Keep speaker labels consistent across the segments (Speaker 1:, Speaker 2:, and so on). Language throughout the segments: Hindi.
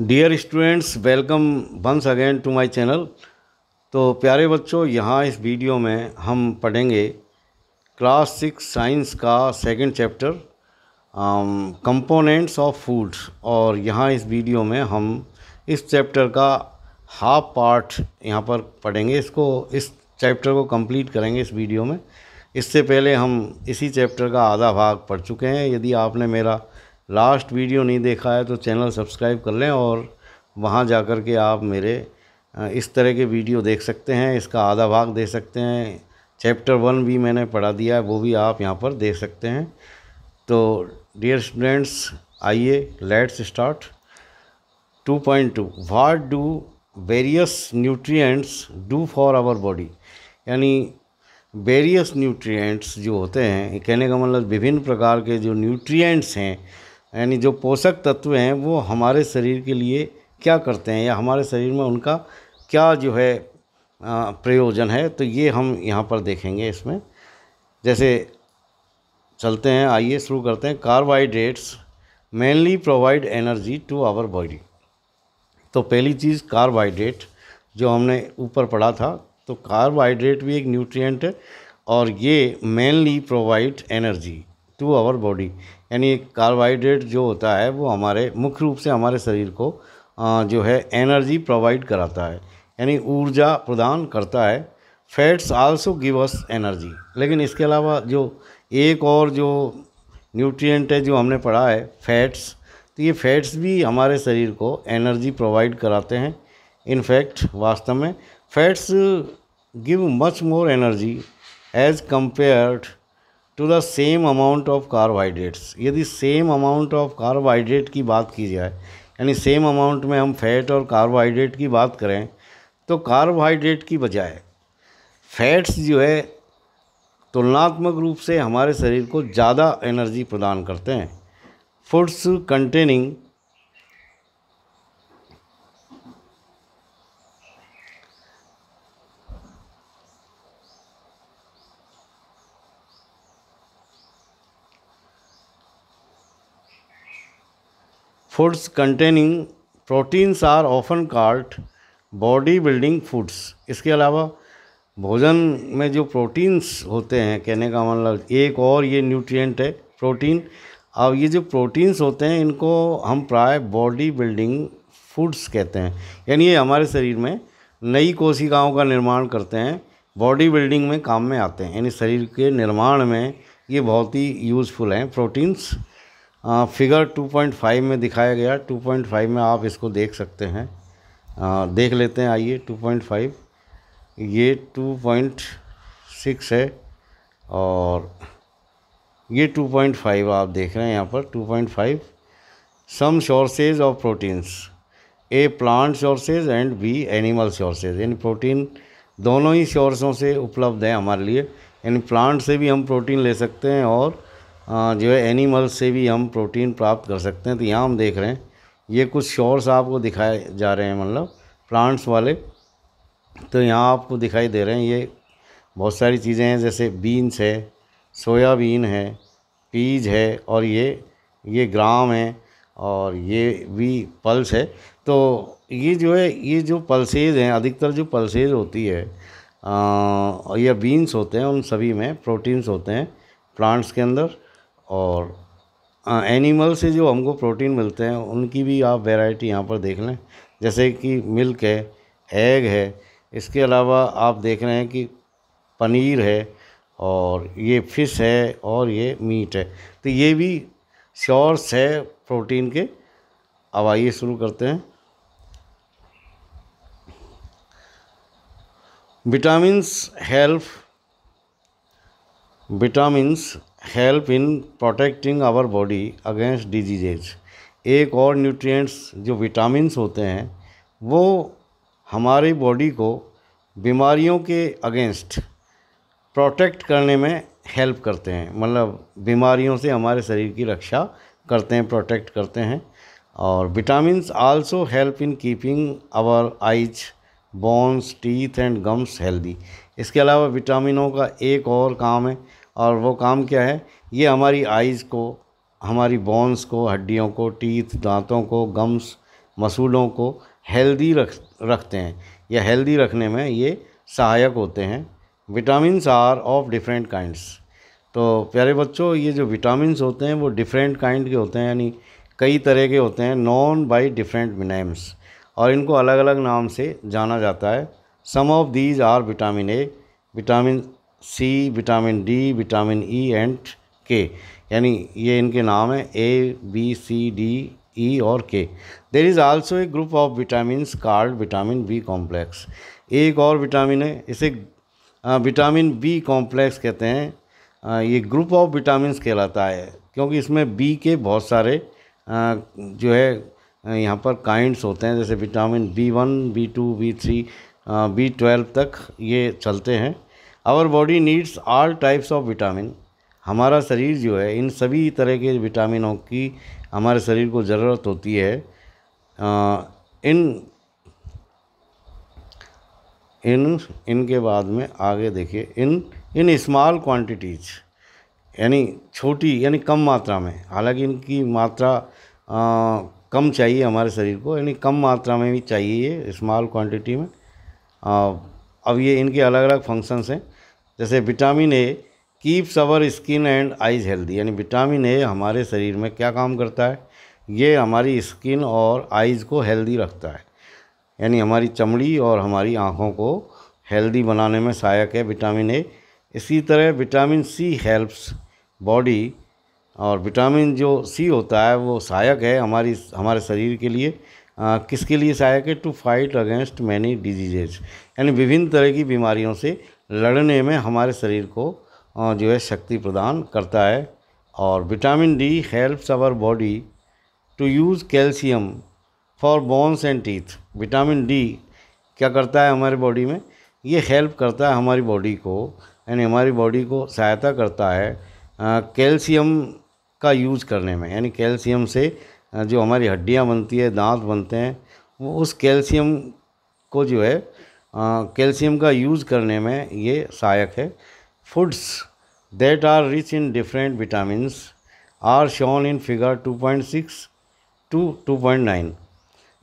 Speaker 1: Dear students welcome once again to my channel तो प्यारे बच्चों यहाँ इस वीडियो में हम पढ़ेंगे क्लास सिक्स साइंस का second chapter components of food और यहाँ इस वीडियो में हम इस चैप्टर का हाफ पार्ट यहाँ पर पढ़ेंगे इसको इस चैप्टर को कंप्लीट करेंगे इस वीडियो में इससे पहले हम इसी चैप्टर का आधा भाग पढ़ चुके हैं यदि आपने मेरा लास्ट वीडियो नहीं देखा है तो चैनल सब्सक्राइब कर लें और वहाँ जा कर के आप मेरे इस तरह के वीडियो देख सकते हैं इसका आधा भाग दे सकते हैं चैप्टर वन भी मैंने पढ़ा दिया है वो भी आप यहाँ पर देख सकते हैं तो डियर स्टूडेंट्स आइए let's start 2.2 what do various nutrients do for our body यानी वेरियस न्यूट्रियट्स जो होते हैं कहने का मतलब विभिन्न प्रकार के जो न्यूट्रियट्स हैं यानी जो पोषक तत्व हैं वो हमारे शरीर के लिए क्या करते हैं या हमारे शरीर में उनका क्या जो है प्रयोजन है तो ये हम यहाँ पर देखेंगे इसमें जैसे चलते हैं आइए शुरू करते हैं carbohydrates mainly provide energy to our body तो पहली चीज़ कार्बोहाइड्रेट जो हमने ऊपर पढ़ा था तो कार्बोहाइड्रेट भी एक न्यूट्रिएंट है और ये mainly provide energy to our body यानी कार्बोहाइड्रेट जो होता है वो हमारे मुख्य रूप से हमारे शरीर को जो है एनर्जी प्रोवाइड कराता है यानी ऊर्जा प्रदान करता है fats also give us energy लेकिन इसके अलावा जो एक और जो न्यूट्रिएंट है जो हमने पढ़ा है फैट्स तो ये फैट्स भी हमारे शरीर को एनर्जी प्रोवाइड कराते हैं इनफैक्ट वास्तव में fats give much more energy as compared to the same amount of carbohydrates यदि सेम अमाउंट ऑफ कार्बोहाइड्रेट की बात की जाए यानी सेम अमाउंट में हम फैट और कार्बोहाइड्रेट की बात करें तो कार्बोहाइड्रेट की बजाय फैट्स जो है तुलनात्मक रूप से हमारे शरीर को ज़्यादा एनर्जी प्रदान करते हैं foods containing Foods containing proteins are often called body building foods इसके अलावा भोजन में जो प्रोटीन्स होते हैं कहने का मतलब एक और ये न्यूट्रिएंट है प्रोटीन अब ये जो प्रोटीन्स होते हैं इनको हम प्राय बॉडी बिल्डिंग फूड्स कहते हैं यानी ये हमारे शरीर में नई कोशिकाओं का निर्माण करते हैं बॉडी बिल्डिंग में काम में आते हैं यानी शरीर के निर्माण में ये बहुत ही यूज़फुल हैं प्रोटीन्स आ, फिगर 2.5 में दिखाया गया 2.5 में आप इसको देख सकते हैं आ, देख लेते हैं आइए 2.5 ये 2.6 है और ये 2.5 आप देख रहे हैं यहाँ पर 2.5 some sources of proteins A plant sources and B animal sources यानी प्रोटीन दोनों ही सोर्सों से उपलब्ध है हमारे लिए यानी प्लांट से भी हम प्रोटीन ले सकते हैं और जो है एनिमल से भी हम प्रोटीन प्राप्त कर सकते हैं तो यहाँ हम देख रहे हैं ये कुछ शोर्स आपको दिखाए जा रहे हैं मतलब प्लांट्स वाले तो यहाँ आपको दिखाई दे रहे हैं ये बहुत सारी चीज़ें हैं जैसे बीन्स है सोयाबीन है पीज है और ये ये ग्राम है और ये भी पल्स है तो ये जो है ये जो पल्सेज हैं अधिकतर जो पल्सेज होती है आ, या बीन्स होते हैं उन सभी में प्रोटीन्स होते हैं प्लांट्स के अंदर और आ, एनिमल से जो हमको प्रोटीन मिलते हैं उनकी भी आप वैरायटी यहाँ पर देख लें जैसे कि मिल्क है एग है इसके अलावा आप देख रहे हैं कि पनीर है और ये फ़िश है और ये मीट है तो ये भी श्योर्स है प्रोटीन के अब आइए शुरू करते हैं vitamins help vitamins help in protecting our body against diseases एक और न्यूट्रिएंट्स जो विटामिन होते हैं वो हमारी बॉडी को बीमारियों के अगेंस्ट प्रोटेक्ट करने में हेल्प करते हैं मतलब बीमारियों से हमारे शरीर की रक्षा करते हैं प्रोटेक्ट करते हैं और vitamin also help in keeping our eyes bones teeth and gums healthy इसके अलावा विटामिनों का एक और काम है और वो काम क्या है ये हमारी आइज़ को हमारी बोन्स को हड्डियों को टीथ दांतों को गम्स मसूलों को हेल्दी रख रखते हैं या हेल्दी रखने में ये सहायक होते हैं vitamins are of different kinds तो प्यारे बच्चों ये जो विटामिनस होते हैं वो डिफरेंट काइंड के होते हैं यानी कई तरह के होते हैं नॉन बाई डिफरेंट नेम्स और इनको अलग अलग नाम से जाना जाता है some of these are vitamin A vitamin C vitamin D vitamin E and K यानी ये इनके नाम हैं A B C D E और K there is also a group of vitamin called vitamin B complex एक और विटामिन है इसे विटामिन बी कॉम्प्लेक्स कहते हैं ये ग्रुप ऑफ विटामिन कहलाता है क्योंकि इसमें बी के बहुत सारे जो है यहाँ पर काइंड्स होते हैं जैसे vitamin B one B two B three B twelve तक ये चलते हैं our body needs all types of vitamin हमारा शरीर जो है इन सभी तरह के विटामिनों की हमारे शरीर को ज़रूरत होती है आ, इन इन इनके बाद में आगे देखिए इन इन स्मॉल क्वांटिटीज यानी छोटी यानी कम मात्रा में हालांकि इनकी मात्रा आ, कम चाहिए हमारे शरीर को यानी कम मात्रा में भी चाहिए ये स्मॉल क्वांटिटी में आ, अब ये इनके अलग अलग फंक्शंस हैं जैसे vitamin A keeps our skin and eyes healthy यानी विटामिन ए हमारे शरीर में क्या काम करता है ये हमारी स्किन और आइज़ को हेल्दी रखता है यानी हमारी चमड़ी और हमारी आँखों को हेल्दी बनाने में सहायक है विटामिन ए इसी तरह विटामिन सी हेल्प्स बॉडी और विटामिन जो सी होता है वो सहायक है हमारी हमारे शरीर के लिए आ, किसके लिए सहायक है to fight against many diseases यानी विभिन्न तरह की बीमारियों से लड़ने में हमारे शरीर को जो है शक्ति प्रदान करता है और vitamin D helps our body to use calcium for bones and teeth vitamin D क्या करता है हमारे बॉडी में ये हेल्प करता है हमारी बॉडी को यानी हमारी बॉडी को सहायता करता है कैल्शियम का यूज़ करने में यानी कैल्शियम से जो हमारी हड्डियाँ बनती है दांत बनते हैं वो उस कैल्शियम को जो है कैल्शियम का यूज़ करने में ये सहायक है foods different are are in in figure two point six two 2.6 point nine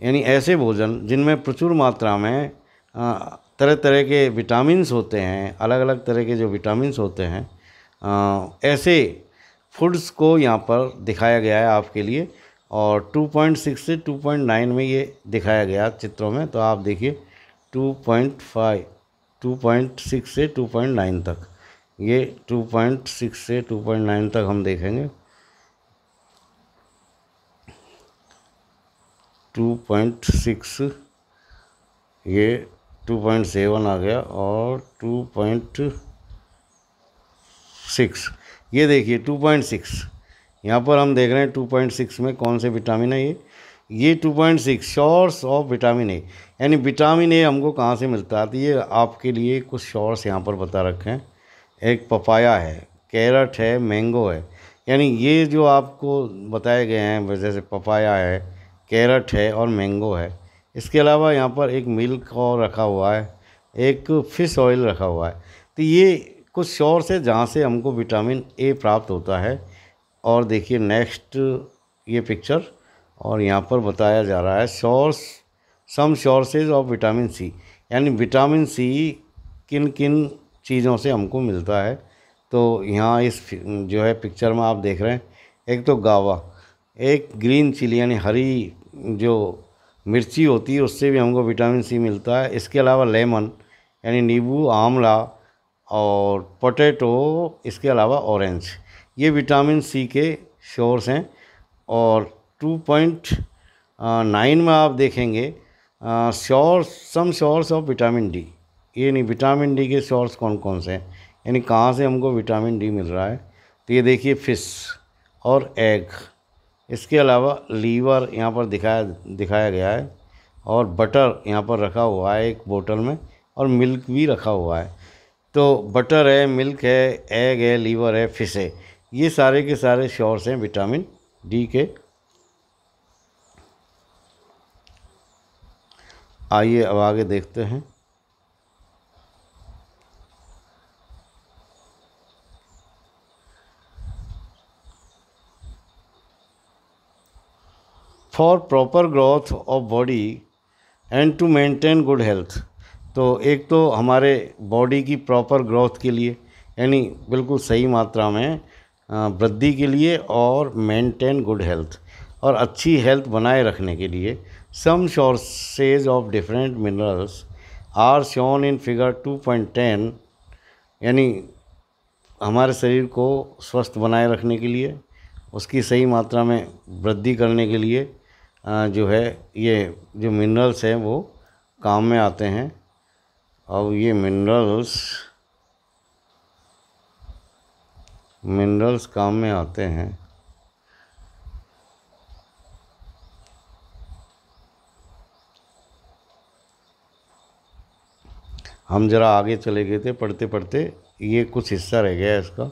Speaker 1: यानी ऐसे भोजन जिनमें प्रचुर मात्रा में तरह तरह के विटामिन्स होते हैं अलग अलग तरह के जो विटामिन्स होते हैं ऐसे फूड्स को यहाँ पर दिखाया गया है आपके लिए और 2.6 से 2.9 में ये दिखाया गया चित्रों में तो आप देखिए two point five two point six से टू पॉइंट नाइन तक ये टू पॉइंट सिक्स से टू पॉइंट नाइन तक हम देखेंगे टू पॉइंट सिक्स ये टू पॉइंट सेवन आ गया और टू पॉइंट सिक्स ये देखिए टू पॉइंट सिक्स यहाँ पर हम देख रहे हैं टू पॉइंट सिक्स में कौन से विटामिन है ये ये two point six sources of vitamin A यानी विटामिन ए हमको कहाँ से मिलता है तो ये आपके लिए कुछ शॉर्ट्स यहाँ पर बता रखें एक पपाया है कैरट है मैंगो है यानी ये जो आपको बताए गए हैं जैसे पपाया है कैरट है और मैंगो है इसके अलावा यहाँ पर एक मिल्क और रखा हुआ है एक फ़िश ऑयल रखा हुआ है तो ये कुछ शॉर्स है जहाँ से हमको विटामिन ए प्राप्त होता है और देखिए नेक्स्ट ये पिक्चर और यहाँ पर बताया जा रहा है source some sources of vitamin C यानी विटामिन सी किन किन चीज़ों से हमको मिलता है तो यहाँ इस जो है पिक्चर में आप देख रहे हैं एक तो गावा एक ग्रीन चिली यानी हरी जो मिर्ची होती है उससे भी हमको विटामिन सी मिलता है इसके अलावा लेमन यानी नींबू आंवला और पोटैटो इसके अलावा ऑरेंज ये विटामिन सी के शोर्स हैं और 2.9 में आप देखेंगे sources some sources of vitamin D ये नहीं विटामिन डी के शॉर्स कौन कौन से हैं यानी कहाँ से हमको विटामिन डी मिल रहा है तो ये देखिए फिश और एग इसके अलावा लीवर यहाँ पर दिखाया दिखाया गया है और बटर यहाँ पर रखा हुआ है एक बोतल में और मिल्क भी रखा हुआ है तो बटर है मिल्क है एग है लीवर है फिश है ये सारे के सारे शोर्स हैं विटामिन डी के आइए अब आगे देखते हैं for proper growth of body and to maintain good health तो एक तो हमारे बॉडी की प्रॉपर ग्रोथ के लिए यानी बिल्कुल सही मात्रा में वृद्धि के लिए और मेंटेन गुड हेल्थ और अच्छी हेल्थ बनाए रखने के लिए Some sources of different minerals are shown in figure 2.10 यानी हमारे शरीर को स्वस्थ बनाए रखने के लिए उसकी सही मात्रा में वृद्धि करने के लिए जो है ये जो मिनरल्स हैं वो काम में आते हैं और ये मिनरल्स मिनरल्स काम में आते हैं हम ज़रा आगे चले गए थे पढ़ते पढ़ते ये कुछ हिस्सा रह गया है इसका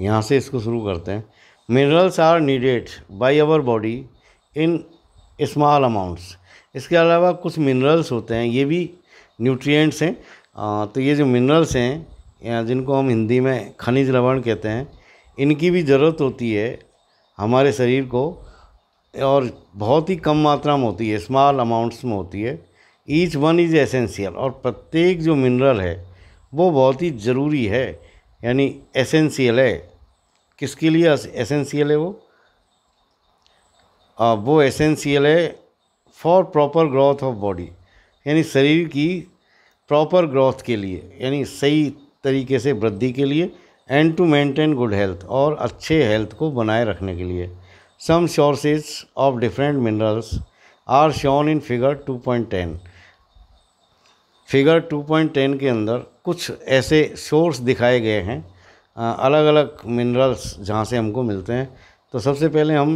Speaker 1: यहाँ से इसको शुरू करते हैं minerals are needed by our body in small amounts इसके अलावा कुछ मिनरल्स होते हैं ये भी न्यूट्रिएंट्स हैं आ, तो ये जो मिनरल्स हैं जिनको हम हिंदी में खनिज लवण कहते हैं इनकी भी ज़रूरत होती है हमारे शरीर को और बहुत ही कम मात्रा में होती है स्मॉल अमाउंट्स में होती है ईच वन इज़ एसेंशियल और प्रत्येक जो मिनरल है वो बहुत ही ज़रूरी है यानी एसेंशियल है किसके लिए एसेंशियल है वो आ, वो एसेंशियल है for proper growth of body यानी शरीर की प्रॉपर ग्रोथ के लिए यानी सही तरीके से वृद्धि के लिए and to maintain good health और अच्छे हेल्थ को बनाए रखने के लिए some sources of different minerals are shown in figure two point ten figure 2.10 के अंदर कुछ ऐसे सोर्स दिखाए गए हैं अलग अलग मिनरल्स जहाँ से हमको मिलते हैं तो सबसे पहले हम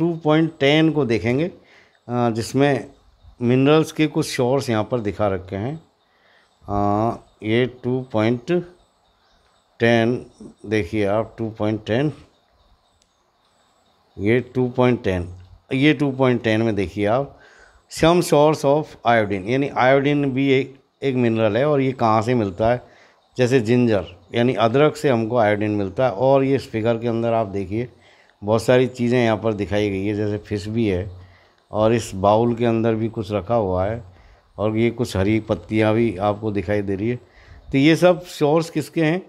Speaker 1: 2.10 को देखेंगे जिसमें मिनरल्स के कुछ सोर्स यहाँ पर दिखा रखे हैं आ, ये 2.10 देखिए आप 2.10 ये 2.10 ये 2.10 में देखिए आप सम सोर्स ऑफ आयोडीन यानी आयोडीन भी एक एक मिनरल है और ये कहाँ से मिलता है जैसे जिंजर यानी अदरक से हमको आयोडीन मिलता है और ये इस फिगर के अंदर आप देखिए बहुत सारी चीज़ें यहाँ पर दिखाई गई है जैसे फिश भी है और इस बाउल के अंदर भी कुछ रखा हुआ है और ये कुछ हरी पत्तियाँ भी आपको दिखाई दे रही है तो ये सब सोर्स किसके हैं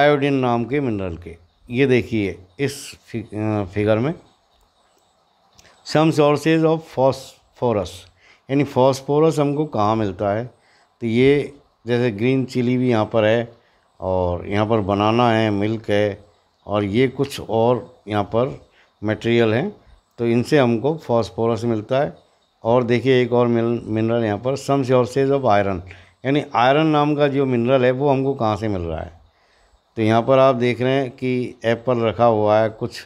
Speaker 1: आयोडीन नाम के मिनरल के ये देखिए इस फिगर में सम सोर्सेज ऑफ फॉस्फोरस यानी फॉस्फोरस हमको कहाँ मिलता है तो ये जैसे ग्रीन चिली भी यहाँ पर है और यहाँ पर बनाना है मिल्क है और ये कुछ और यहाँ पर मटेरियल हैं तो इनसे हमको फॉस्फोरस मिलता है और देखिए एक और मिल मिनरल यहाँ पर सम सोर्सेज ऑफ आयरन यानी आयरन नाम का जो मिनरल है वो हमको कहाँ से मिल रहा है तो यहाँ पर आप देख रहे हैं कि एप्पल रखा हुआ है कुछ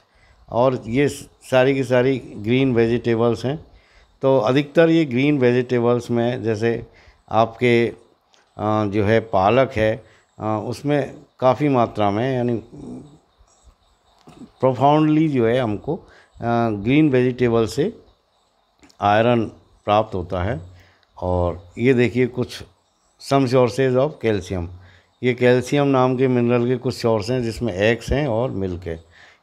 Speaker 1: और ये सारी की सारी ग्रीन वेजिटेबल्स हैं तो अधिकतर ये ग्रीन वेजिटेबल्स में जैसे आपके जो है पालक है उसमें काफ़ी मात्रा में यानी प्रोफाउंडली जो है हमको ग्रीन वेजिटेबल से आयरन प्राप्त होता है और ये देखिए कुछ सम सोर्सेज ऑफ कैल्शियम ये कैल्शियम नाम के मिनरल के कुछ सोर्स हैं जिसमें एग्स हैं और मिल्क है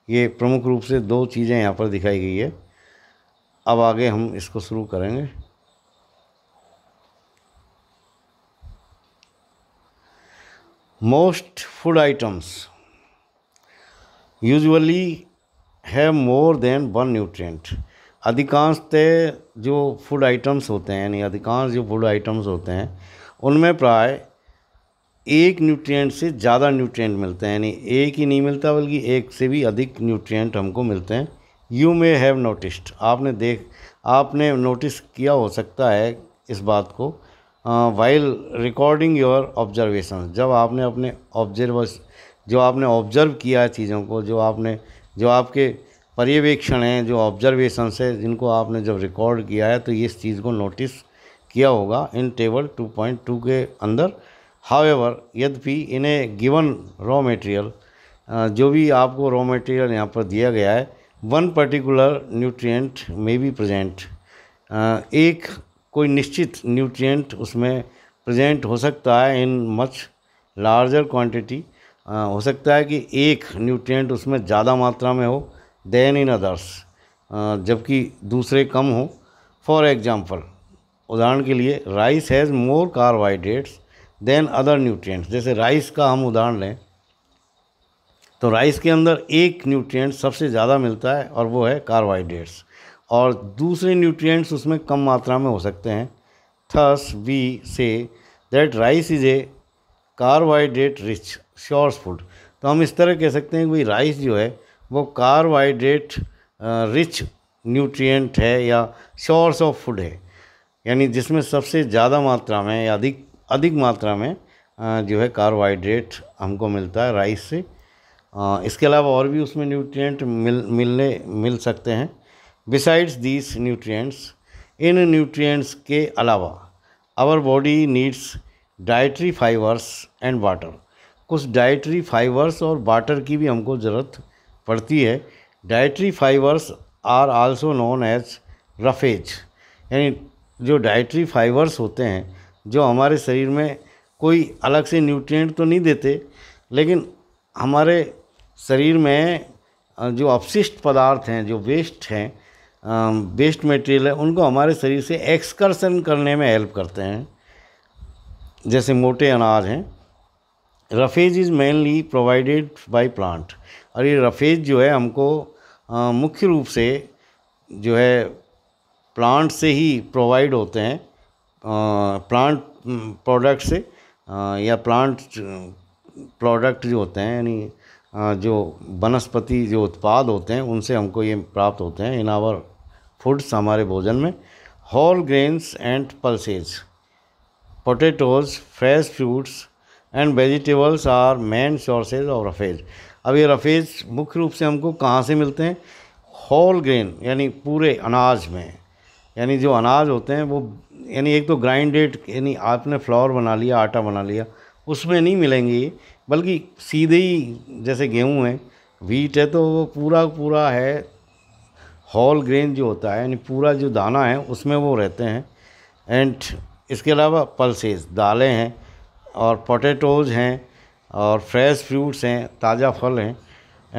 Speaker 1: ये प्रमुख रूप से दो चीज़ें यहाँ पर दिखाई गई है अब आगे हम इसको शुरू करेंगे most food items usually have more than one nutrient अधिकांशतः जो फूड आइटम्स होते हैं यानी अधिकांश जो फूड आइटम्स होते हैं उनमें प्राय एक न्यूट्रिएंट से ज़्यादा न्यूट्रिएंट मिलते हैं यानी एक ही नहीं मिलता बल्कि एक से भी अधिक न्यूट्रिएंट हमको मिलते हैं यू मे हैव नोटिस्ड आपने देख आपने नोटिस किया हो सकता है इस बात को वाइल रिकॉर्डिंग योर ऑब्जर्वेशन जब आपने अपने ऑब्जर्व जो आपने ऑब्जर्व किया है चीज़ों को जो आपने जो आपके पर्यवेक्षण हैं जो ऑब्जर्वेशन है जिनको आपने जब रिकॉर्ड किया है तो इस चीज़ को नोटिस किया होगा इन टेबल 2.2 के अंदर एवर यद्यपि इन्हें गिवन रॉ मटेरियल जो भी आपको रॉ मटेरियल यहाँ पर दिया गया है one particular nutrient may be present एक कोई निश्चित न्यूट्रिएंट उसमें प्रेजेंट हो सकता है इन मच लार्जर क्वांटिटी हो सकता है कि एक न्यूट्रिएंट उसमें ज़्यादा मात्रा में हो देन इन अदर्स जबकि दूसरे कम हो फॉर एग्ज़ाम्पल उदाहरण के लिए rice has more carbohydrates than other nutrients जैसे राइस का हम उदाहरण लें तो राइस के अंदर एक न्यूट्रिएंट सबसे ज़्यादा मिलता है और वो है कार्बोहाइड्रेट्स और दूसरे न्यूट्रिएंट्स उसमें कम मात्रा में हो सकते हैं thus we say that rice is a carbohydrate rich source food तो हम इस तरह कह सकते हैं कि भाई राइस जो है वो कार्बोहाइड्रेट रिच न्यूट्रिएंट है या श्योर्स ऑफ फूड है यानी जिसमें सबसे ज़्यादा मात्रा में या अधिक अधिक मात्रा में जो है कार्बोहाइड्रेट हमको मिलता है राइस से इसके अलावा और भी उसमें न्यूट्रिएंट मिल मिलने मिल सकते हैं बिसाइड्स दीज न्यूट्रिएंट्स इन न्यूट्रिएंट्स के अलावा our body needs dietary fibres and water कुछ डाइट्री फाइबर्स और वाटर की भी हमको ज़रूरत पड़ती है dietary fibres are also known as roughage यानी जो डाइट्री फाइबर्स होते हैं जो हमारे शरीर में कोई अलग से न्यूट्रिएंट तो नहीं देते लेकिन हमारे शरीर में जो अपशिष्ट पदार्थ हैं जो वेस्ट हैं वेस्ट मटेरियल है उनको हमारे शरीर से एक्सकर्सन करने में हेल्प करते हैं जैसे मोटे अनाज हैं roughage is mainly provided by plant और ये रफेज जो है हमको मुख्य रूप से जो है प्लांट से ही प्रोवाइड होते हैं प्लांट प्रोडक्ट से या प्लांट प्रोडक्ट जो होते हैं यानी जो वनस्पति जो उत्पाद होते हैं उनसे हमको ये प्राप्त होते हैं इन आवर फूड्स हमारे भोजन में whole grains and pulses potatoes fresh fruits and vegetables are main sources of roughage अब ये रफेज मुख्य रूप से हमको कहाँ से मिलते हैं होल ग्रेन यानी पूरे अनाज में यानी जो अनाज होते हैं वो यानी एक तो ग्राइंडेड यानी आपने फ्लोर बना लिया आटा बना लिया उसमें नहीं मिलेंगे ये बल्कि सीधे ही जैसे गेहूँ है वीट है तो वो पूरा पूरा है होल ग्रेन जो होता है यानी पूरा जो दाना है उसमें वो रहते हैं एंड इसके अलावा पल्सेस दालें हैं और पोटैटोज़ हैं और फ्रेश फ्रूट्स हैं ताज़ा फल हैं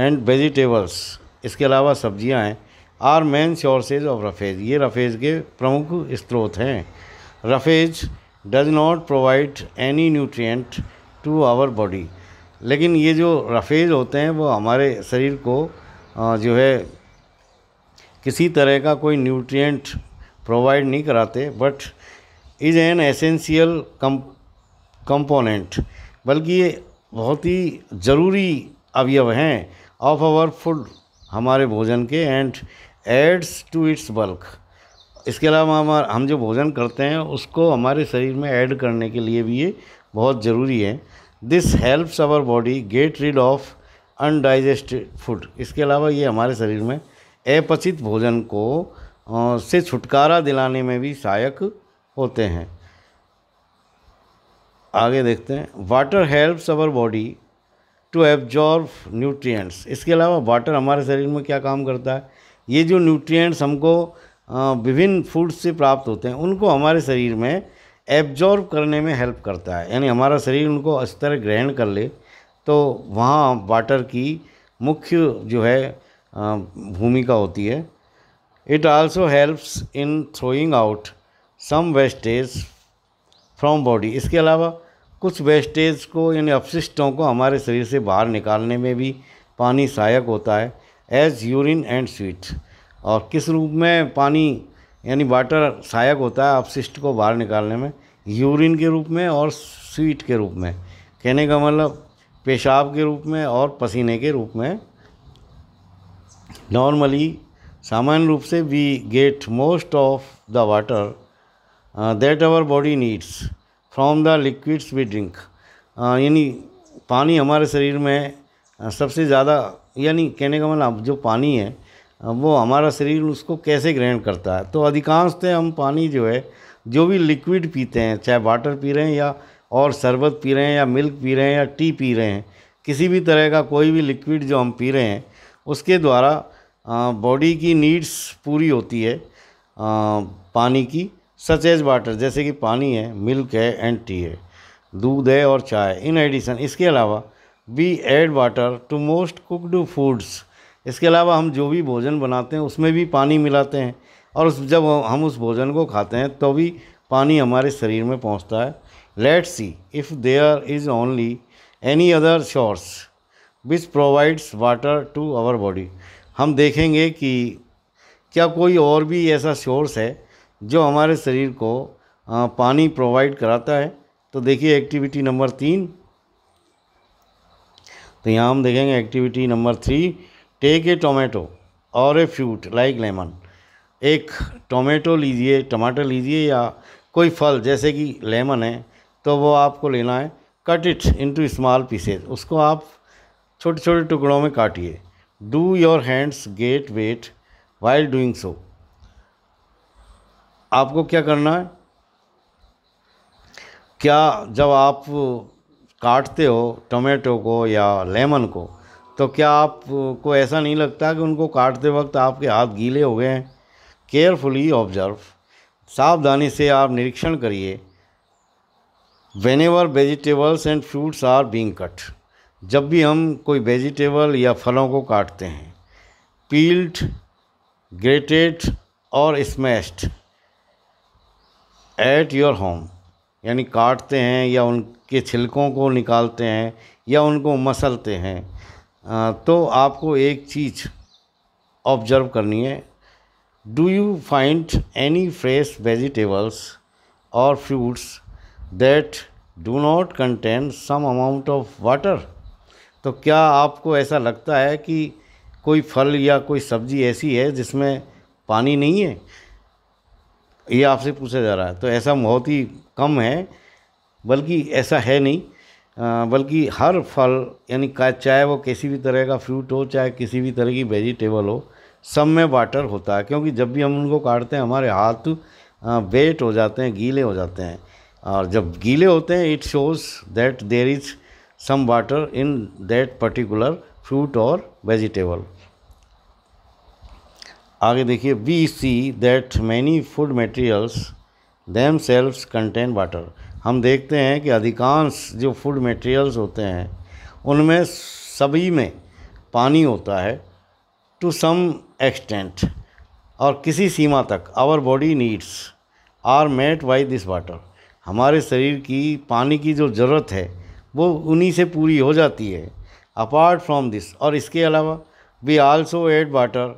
Speaker 1: एंड वेजिटेबल्स इसके अलावा सब्जियां हैं are main sources of roughage ये रफेज के प्रमुख स्त्रोत हैं roughage does not provide any nutrient to our body लेकिन ये जो रफेज होते हैं वो हमारे शरीर को जो है किसी तरह का कोई न्यूट्रिएंट प्रोवाइड नहीं कराते बट इज़ एन एसेंशियल कम कंपोनेंट बल्कि ये बहुत ही ज़रूरी अवयव हैं ऑफ आवर फूड हमारे भोजन के and adds to its bulk इसके अलावा हम हम जो भोजन करते हैं उसको हमारे शरीर में ऐड करने के लिए भी ये बहुत ज़रूरी है this helps our body get rid of undigested food इसके अलावा ये हमारे शरीर में अपचित भोजन को से छुटकारा दिलाने में भी सहायक होते हैं आगे देखते हैं water helps our body to absorb nutrients इसके अलावा वाटर हमारे शरीर में क्या काम करता है ये जो न्यूट्रिएंट्स हमको विभिन्न फूड्स से प्राप्त होते हैं उनको हमारे शरीर में एब्जॉर्व करने में हेल्प करता है यानी हमारा शरीर उनको अच्छी तरह ग्रहण कर ले तो वहाँ वाटर की मुख्य जो है भूमिका होती है it also helps in throwing out some wastage from body इसके अलावा कुछ वेस्टेज को यानी अपशिष्टों को हमारे शरीर से बाहर निकालने में भी पानी सहायक होता है एज यूरिन एंड स्वीट और किस रूप में पानी यानी वाटर सहायक होता है अपशिष्ट को बाहर निकालने में यूरिन के रूप में और स्वीट के रूप में कहने का मतलब पेशाब के रूप में और पसीने के रूप में Normally, सामान्य रूप se we get most of the water uh, that our body needs from the liquids we drink. Uh, यानी पानी हमारे शरीर में uh, सबसे ज़्यादा यानी कहने का मतलब जो पानी है uh, वो हमारा शरीर उसको कैसे ग्रहण करता है तो अधिकांशतः हम पानी जो है जो भी लिक्विड पीते हैं चाहे वाटर पी रहे हैं या और शरबत पी रहे हैं या मिल्क पी रहे हैं या टी पी रहे हैं किसी भी तरह का कोई भी लिक्विड जो हम पी रहे हैं उसके द्वारा बॉडी की नीड्स पूरी होती है पानी की सच एज वाटर जैसे कि पानी है मिल्क है एंड टी है दूध है और चाय इन एडिशन इसके अलावा we add water to most cooked foods इसके अलावा हम जो भी भोजन बनाते हैं उसमें भी पानी मिलाते हैं और उस जब हम उस भोजन को खाते हैं तो भी पानी हमारे शरीर में पहुंचता है let's see if there is only any other source which provides water to our body हम देखेंगे कि क्या कोई और भी ऐसा सोर्स है जो हमारे शरीर को पानी प्रोवाइड कराता है तो देखिए एक्टिविटी नंबर तीन तो यहाँ हम देखेंगे activity number three take a tomato और ए फ्रूट लाइक लेमन एक टोमेटो लीजिए टमाटर लीजिए या कोई फल जैसे कि लेमन है तो वो आपको लेना है cut it into small pieces उसको आप छोटे छोटे टुकड़ों में काटिए do your hands get wet while doing so आपको क्या करना है क्या जब आप काटते हो टोमेटो को या लेमन को तो क्या आपको ऐसा नहीं लगता कि उनको काटते वक्त आपके हाथ गीले हो गए हैं केयरफुली ऑब्जर्व सावधानी से आप निरीक्षण करिए whenever vegetables and fruits are being cut जब भी हम कोई वेजिटेबल या फलों को काटते हैं पील्ड ग्रेटेड और स्मैश्ड एट योर होम यानी काटते हैं या उनके छिलकों को निकालते हैं या उनको मसलते हैं तो आपको एक चीज़ ऑब्जर्व करनी है do you find any fresh vegetables और fruits that do not contain some amount of water तो क्या आपको ऐसा लगता है कि कोई फल या कोई सब्ज़ी ऐसी है जिसमें पानी नहीं है ये आपसे पूछा जा रहा है तो ऐसा बहुत ही कम है बल्कि ऐसा है नहीं बल्कि हर फल यानी चाहे वो किसी भी तरह का फ्रूट हो चाहे किसी भी तरह की वेजिटेबल हो सब में वाटर होता है क्योंकि जब भी हम उनको काटते हैं हमारे हाथ वेट हो जाते हैं गीले हो जाते हैं और जब गीले होते हैं it shows that there is some water in that particular fruit और वेजिटेबल आगे देखिए we see that many food materials themselves contain water हम देखते हैं कि अधिकांश जो फूड मटेरियल्स होते हैं उनमें सभी में पानी होता है टू सम एक्सटेंट और किसी सीमा तक our body needs are met by this water हमारे शरीर की पानी की जो ज़रूरत है वो उन्हीं से पूरी हो जाती है अपार्ट फ्रॉम दिस और इसके अलावा वी आल्सो एड वाटर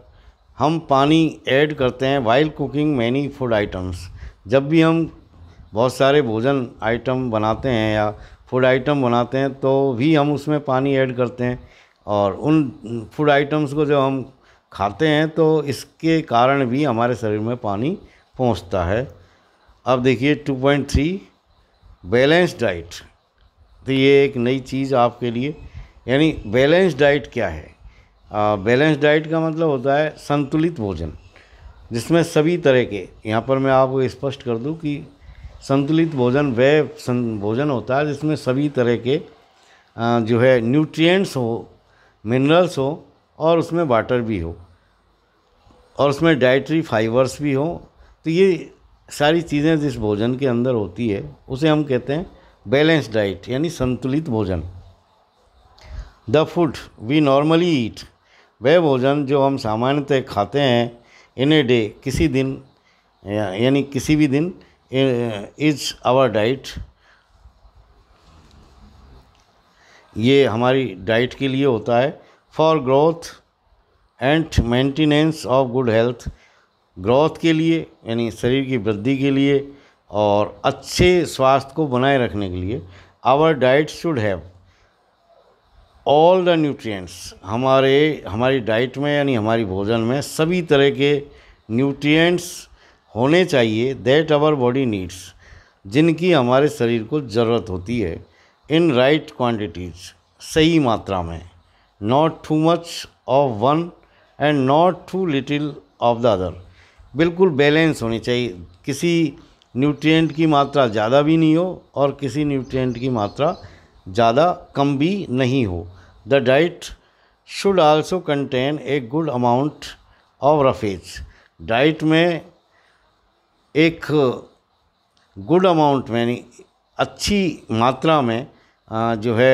Speaker 1: हम पानी ऐड करते हैं while cooking many food items जब भी हम बहुत सारे भोजन आइटम बनाते हैं या फूड आइटम बनाते हैं तो भी हम उसमें पानी ऐड करते हैं और उन फूड आइटम्स को जब हम खाते हैं तो इसके कारण भी हमारे शरीर में पानी पहुंचता है अब देखिए 2.3 बैलेंस डाइट तो ये एक नई चीज़ आपके लिए यानी बैलेंस डाइट क्या है बैलेंस डाइट का मतलब होता है संतुलित भोजन जिसमें सभी तरह के यहाँ पर मैं आपको स्पष्ट कर दूँ कि संतुलित भोजन वह भोजन होता है जिसमें सभी तरह के आ, जो है न्यूट्रिएंट्स हो मिनरल्स हो और उसमें वाटर भी हो और उसमें डाइटरी फाइबर्स भी हो तो ये सारी चीज़ें जिस भोजन के अंदर होती है उसे हम कहते हैं बैलेंस डाइट यानी संतुलित भोजन the food we normally eat वह भोजन जो हम सामान्यतः खाते हैं इन ए डे किसी दिन यानी किसी भी दिन इज आवर डाइट ये हमारी डाइट के लिए होता है for growth and maintenance of good health growth के लिए यानी शरीर की वृद्धि के लिए और अच्छे स्वास्थ्य को बनाए रखने के लिए our diet should have all the nutrients हमारे हमारी डाइट में यानी हमारी भोजन में सभी तरह के न्यूट्रिएंट्स होने चाहिए दैट आवर बॉडी नीड्स जिनकी हमारे शरीर को ज़रूरत होती है इन राइट क्वांटिटीज सही मात्रा में not too much of one and not too little of the other बिल्कुल बैलेंस होनी चाहिए किसी न्यूट्रिएंट की मात्रा ज़्यादा भी नहीं हो और किसी न्यूट्रिएंट की मात्रा ज़्यादा कम भी नहीं हो the diet should also contain a good amount of roughage diet में एक गुड अमाउंट यानी अच्छी मात्रा में जो है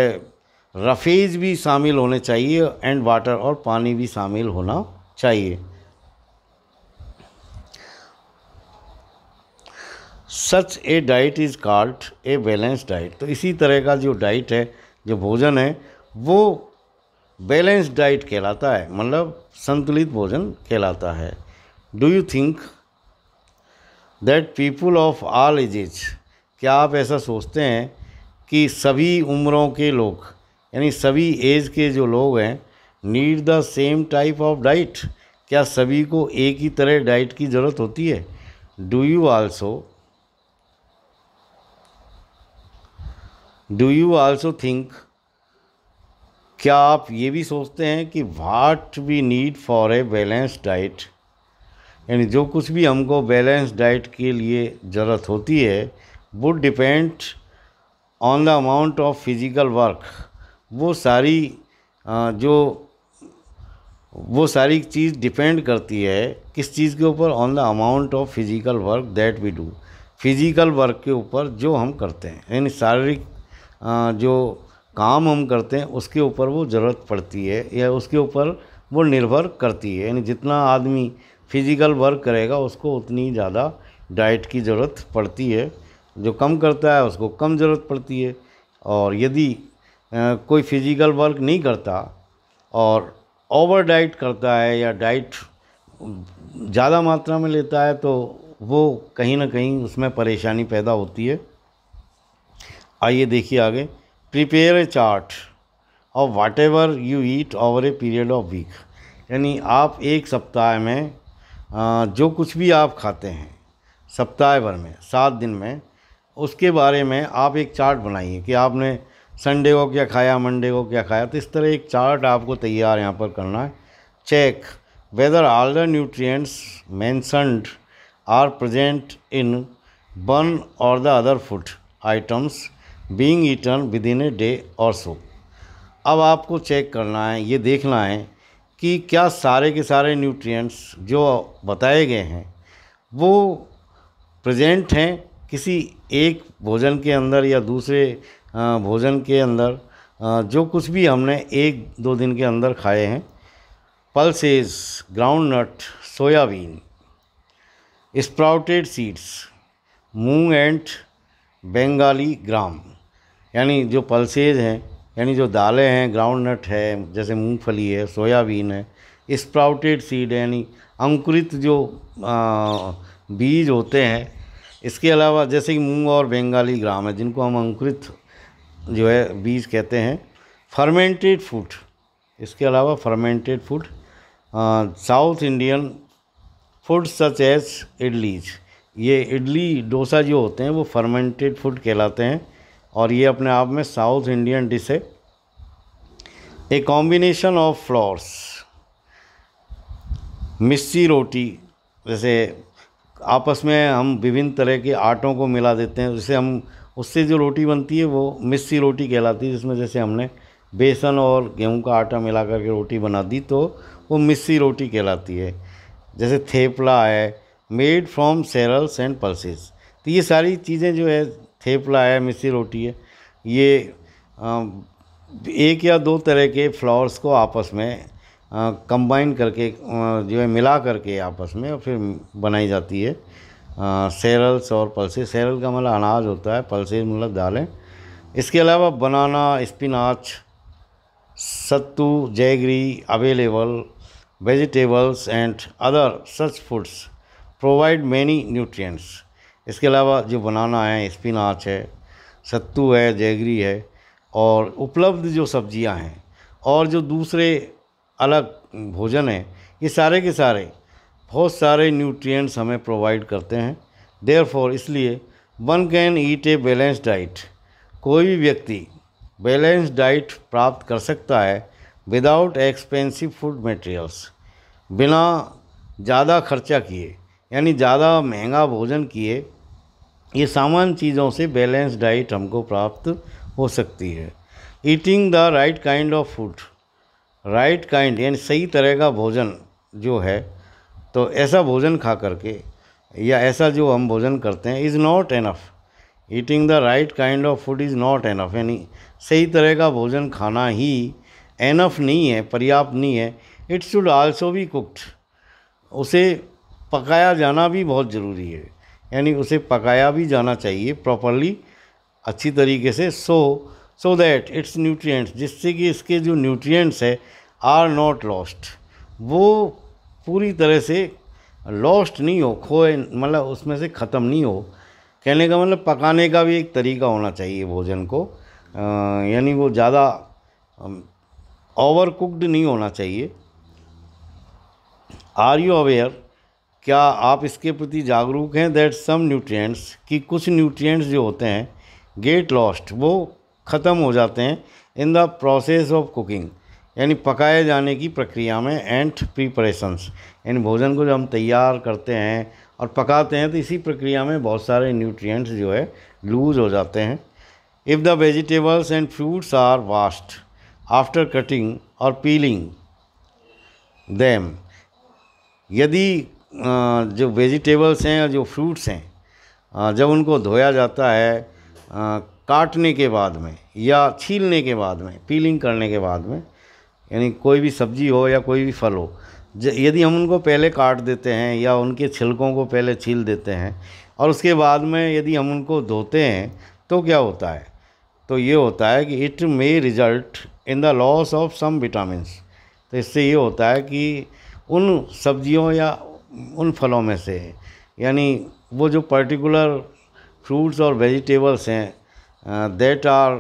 Speaker 1: रफेज भी शामिल होने चाहिए एंड वाटर और पानी भी शामिल होना चाहिए such a diet is called a balance diet तो इसी तरह का जो डाइट है जो भोजन है वो बैलेंस डाइट कहलाता है मतलब संतुलित भोजन कहलाता है do you think that people of all ages क्या आप ऐसा सोचते हैं कि सभी उम्रों के लोग यानी सभी एज के जो लोग हैं need the same type of diet क्या सभी को एक ही तरह डाइट की ज़रूरत होती है do you also do you also think क्या आप ये भी सोचते हैं कि what we need for a balance diet यानी जो कुछ भी हमको बैलेंस डाइट के लिए ज़रूरत होती है वो depend on the amount of physical work वो सारी जो वो सारी चीज़ डिपेंड करती है किस चीज़ के ऊपर on the amount of physical work that we do physical work के ऊपर जो हम करते हैं यानी शारीरिक जो काम हम करते हैं उसके ऊपर वो ज़रूरत पड़ती है या उसके ऊपर वो निर्भर करती है यानी जितना आदमी फिज़िकल वर्क करेगा उसको उतनी ज़्यादा डाइट की ज़रूरत पड़ती है जो कम करता है उसको कम ज़रूरत पड़ती है और यदि कोई फिज़िकल वर्क नहीं करता और ओवर डाइट करता है या डाइट ज़्यादा मात्रा में लेता है तो वो कहीं ना कहीं उसमें परेशानी पैदा होती है आइए देखिए आगे प्रिपेयर ए चार्ट और whatever you eat over a period of week यानी आप एक सप्ताह में जो कुछ भी आप खाते हैं सप्ताह भर में सात दिन में उसके बारे में आप एक चार्ट बनाइए कि आपने संडे को क्या खाया मंडे को क्या खाया तो इस तरह एक चार्ट आपको तैयार यहाँ पर करना है check whether all the nutrients mentioned are present in one और the other food items being eaten within a day और सो अब आपको चेक करना है ये देखना है कि क्या सारे के सारे न्यूट्रिएंट्स जो बताए गए हैं वो प्रेजेंट हैं किसी एक भोजन के अंदर या दूसरे भोजन के अंदर जो कुछ भी हमने एक दो दिन के अंदर खाए हैं pulses groundnut soybean sprouted seeds moong and Bengali gram यानी जो पल्सेज हैं यानी जो दालें हैं ग्राउंड नट है जैसे मूंगफली है सोयाबीन है स्प्राउटेड सीड यानी अंकुरित जो आ, बीज होते हैं इसके अलावा जैसे कि मूंग और बंगाली ग्राम है जिनको हम अंकुरित जो है बीज कहते हैं फर्मेंटेड फूड इसके अलावा fermented food south Indian food such as idlis ये इडली डोसा जो होते हैं वो फर्मेंटेड फूड कहलाते हैं और ये अपने आप में साउथ इंडियन डिश है a combination of flours missi roti जैसे आपस में हम विभिन्न तरह के आटों को मिला देते हैं जैसे हम उससे जो रोटी बनती है वो मिस्सी रोटी कहलाती है जिसमें जैसे हमने बेसन और गेहूं का आटा मिला करके रोटी बना दी तो वो मिस्सी रोटी कहलाती है जैसे थेपला है made from cereals and pulses तो ये सारी चीज़ें जो है थेपला है मिसी रोटी है ये एक या दो तरह के फ्लावर्स को आपस में कंबाइन करके जो है मिला करके आपस में और फिर बनाई जाती है सेरल्स और पल्सेस सेरल का मतलब अनाज होता है पल्सेस मतलब दालें इसके अलावा banana spinach sattu jaggery available vegetables and other such foods provide many nutrients इसके अलावा जो बनाना है स्पिनाच है सत्तू है जैगरी है और उपलब्ध जो सब्जियां हैं और जो दूसरे अलग भोजन हैं ये सारे के सारे बहुत सारे न्यूट्रिएंट्स हमें प्रोवाइड करते हैं देयर इसलिए one can eat a balance diet कोई भी व्यक्ति बैलेंस डाइट प्राप्त कर सकता है विदाउट एक्सपेंसिव फूड मटेरियल्स बिना ज़्यादा खर्चा किए यानी ज़्यादा महंगा भोजन किए ये सामान्य चीज़ों से बैलेंस डाइट हमको प्राप्त हो सकती है eating the right kind of food right kind यानी सही तरह का भोजन जो है तो ऐसा भोजन खा करके या ऐसा जो हम भोजन करते हैं is not enough eating the right kind of food is not enough यानी सही तरह का भोजन खाना ही एनफ नहीं है पर्याप्त नहीं है इट्स शुड आल्सो भी कुक्ड उसे पकाया जाना भी बहुत ज़रूरी है यानी उसे पकाया भी जाना चाहिए प्रॉपरली अच्छी तरीके से so so that its nutrients जिससे कि इसके जो न्यूट्रिएंट्स है आर नॉट लॉस्ट वो पूरी तरह से लॉस्ट नहीं हो खोए मतलब उसमें से ख़त्म नहीं हो कहने का मतलब पकाने का भी एक तरीका होना चाहिए भोजन को यानी वो ज़्यादा ओवर कुकड नहीं होना चाहिए आर यू अवेयर क्या आप इसके प्रति जागरूक हैं दैट सम न्यूट्रिएंट्स कि कुछ न्यूट्रिएंट्स जो होते हैं गेट लॉस्ट वो ख़त्म हो जाते हैं in the process of cooking यानी पकाए जाने की प्रक्रिया में एंड प्रिपरेशंस यानी भोजन को जब हम तैयार करते हैं और पकाते हैं तो इसी प्रक्रिया में बहुत सारे न्यूट्रिएंट्स जो है लूज हो जाते हैं if the vegetables and fruits are washed after cutting और पीलिंग देम यदि जो वेजिटेबल्स हैं जो फ्रूट्स हैं जब उनको धोया जाता है काटने के बाद में या छीलने के बाद में पीलिंग करने के बाद में यानी कोई भी सब्जी हो या कोई भी फल हो यदि हम उनको पहले काट देते हैं या उनके छिलकों को पहले छील देते हैं और उसके बाद में यदि हम उनको धोते हैं तो क्या होता है तो ये होता है कि it may result in the loss of some vitamin तो इससे ये होता है कि उन सब्जियों या उन फलों में से यानी वो जो पर्टिकुलर फ्रूट्स और वेजिटेबल्स हैं देट आर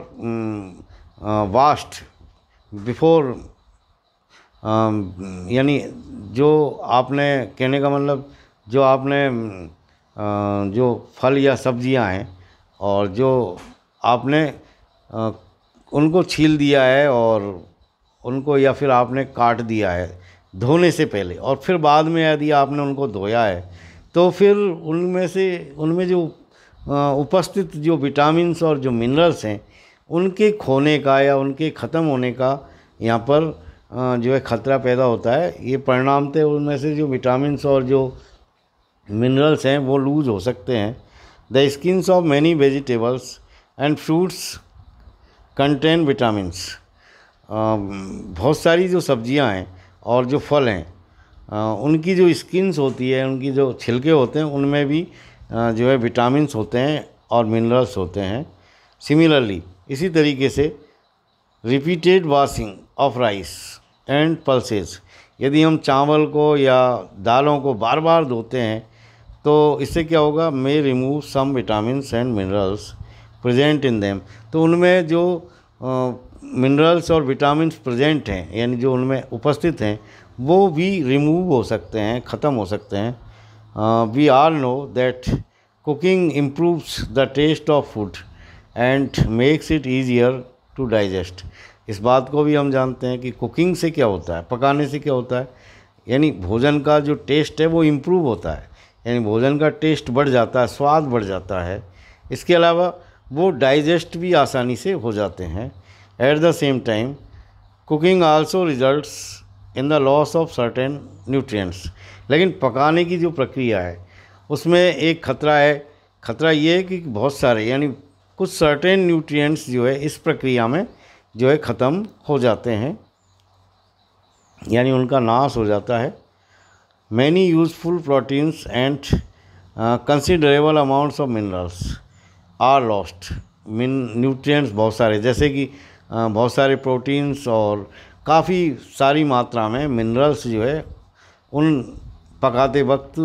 Speaker 1: वास्ट बिफोर यानी जो आपने कहने का मतलब जो आपने जो फल या सब्जियां हैं और जो आपने उनको छील दिया है और उनको या फिर आपने काट दिया है धोने से पहले और फिर बाद में यदि आपने उनको धोया है तो फिर उनमें से उनमें जो उपस्थित जो विटामिन्स और जो मिनरल्स हैं उनके खोने का या उनके ख़त्म होने का यहाँ पर जो है ख़तरा पैदा होता है ये परिणाम थे तो उनमें से जो विटामिन्स और जो मिनरल्स हैं वो लूज हो सकते हैं the skins of many vegetables and fruits contain vitamins बहुत सारी जो सब्जियाँ हैं और जो फल हैं उनकी जो स्किन्स होती है उनकी जो छिलके होते हैं उनमें भी जो है विटामिन्स होते हैं और मिनरल्स होते हैं सिमिलरली इसी तरीके से repeated washing of rice and pulses यदि हम चावल को या दालों को बार बार धोते हैं तो इससे क्या होगा may remove some vitamin and minerals present in them तो उनमें जो मिनरल्स और विटामिन प्रेजेंट हैं यानी जो उनमें उपस्थित हैं वो भी रिमूव हो सकते हैं ख़त्म हो सकते हैं we all know that cooking improves the taste of food and makes it easier to digest इस बात को भी हम जानते हैं कि कुकिंग से क्या होता है पकाने से क्या होता है यानी भोजन का जो टेस्ट है वो इम्प्रूव होता है यानी भोजन का टेस्ट बढ़ जाता है स्वाद बढ़ जाता है इसके अलावा वो डाइजेस्ट भी आसानी से हो जाते हैं at the same time cooking also results in the loss of certain nutrients लेकिन पकाने की जो प्रक्रिया है उसमें एक खतरा है खतरा ये है कि बहुत सारे यानी कुछ सर्टेन न्यूट्रिएंट्स जो है इस प्रक्रिया में जो है ख़त्म हो जाते हैं यानी उनका नाश हो जाता है many useful proteins and considerable amounts of minerals are lost मिन न्यूट्रिएंट्स बहुत सारे जैसे कि बहुत सारे प्रोटीन्स और काफ़ी सारी मात्रा में मिनरल्स जो है उन पकाते वक्त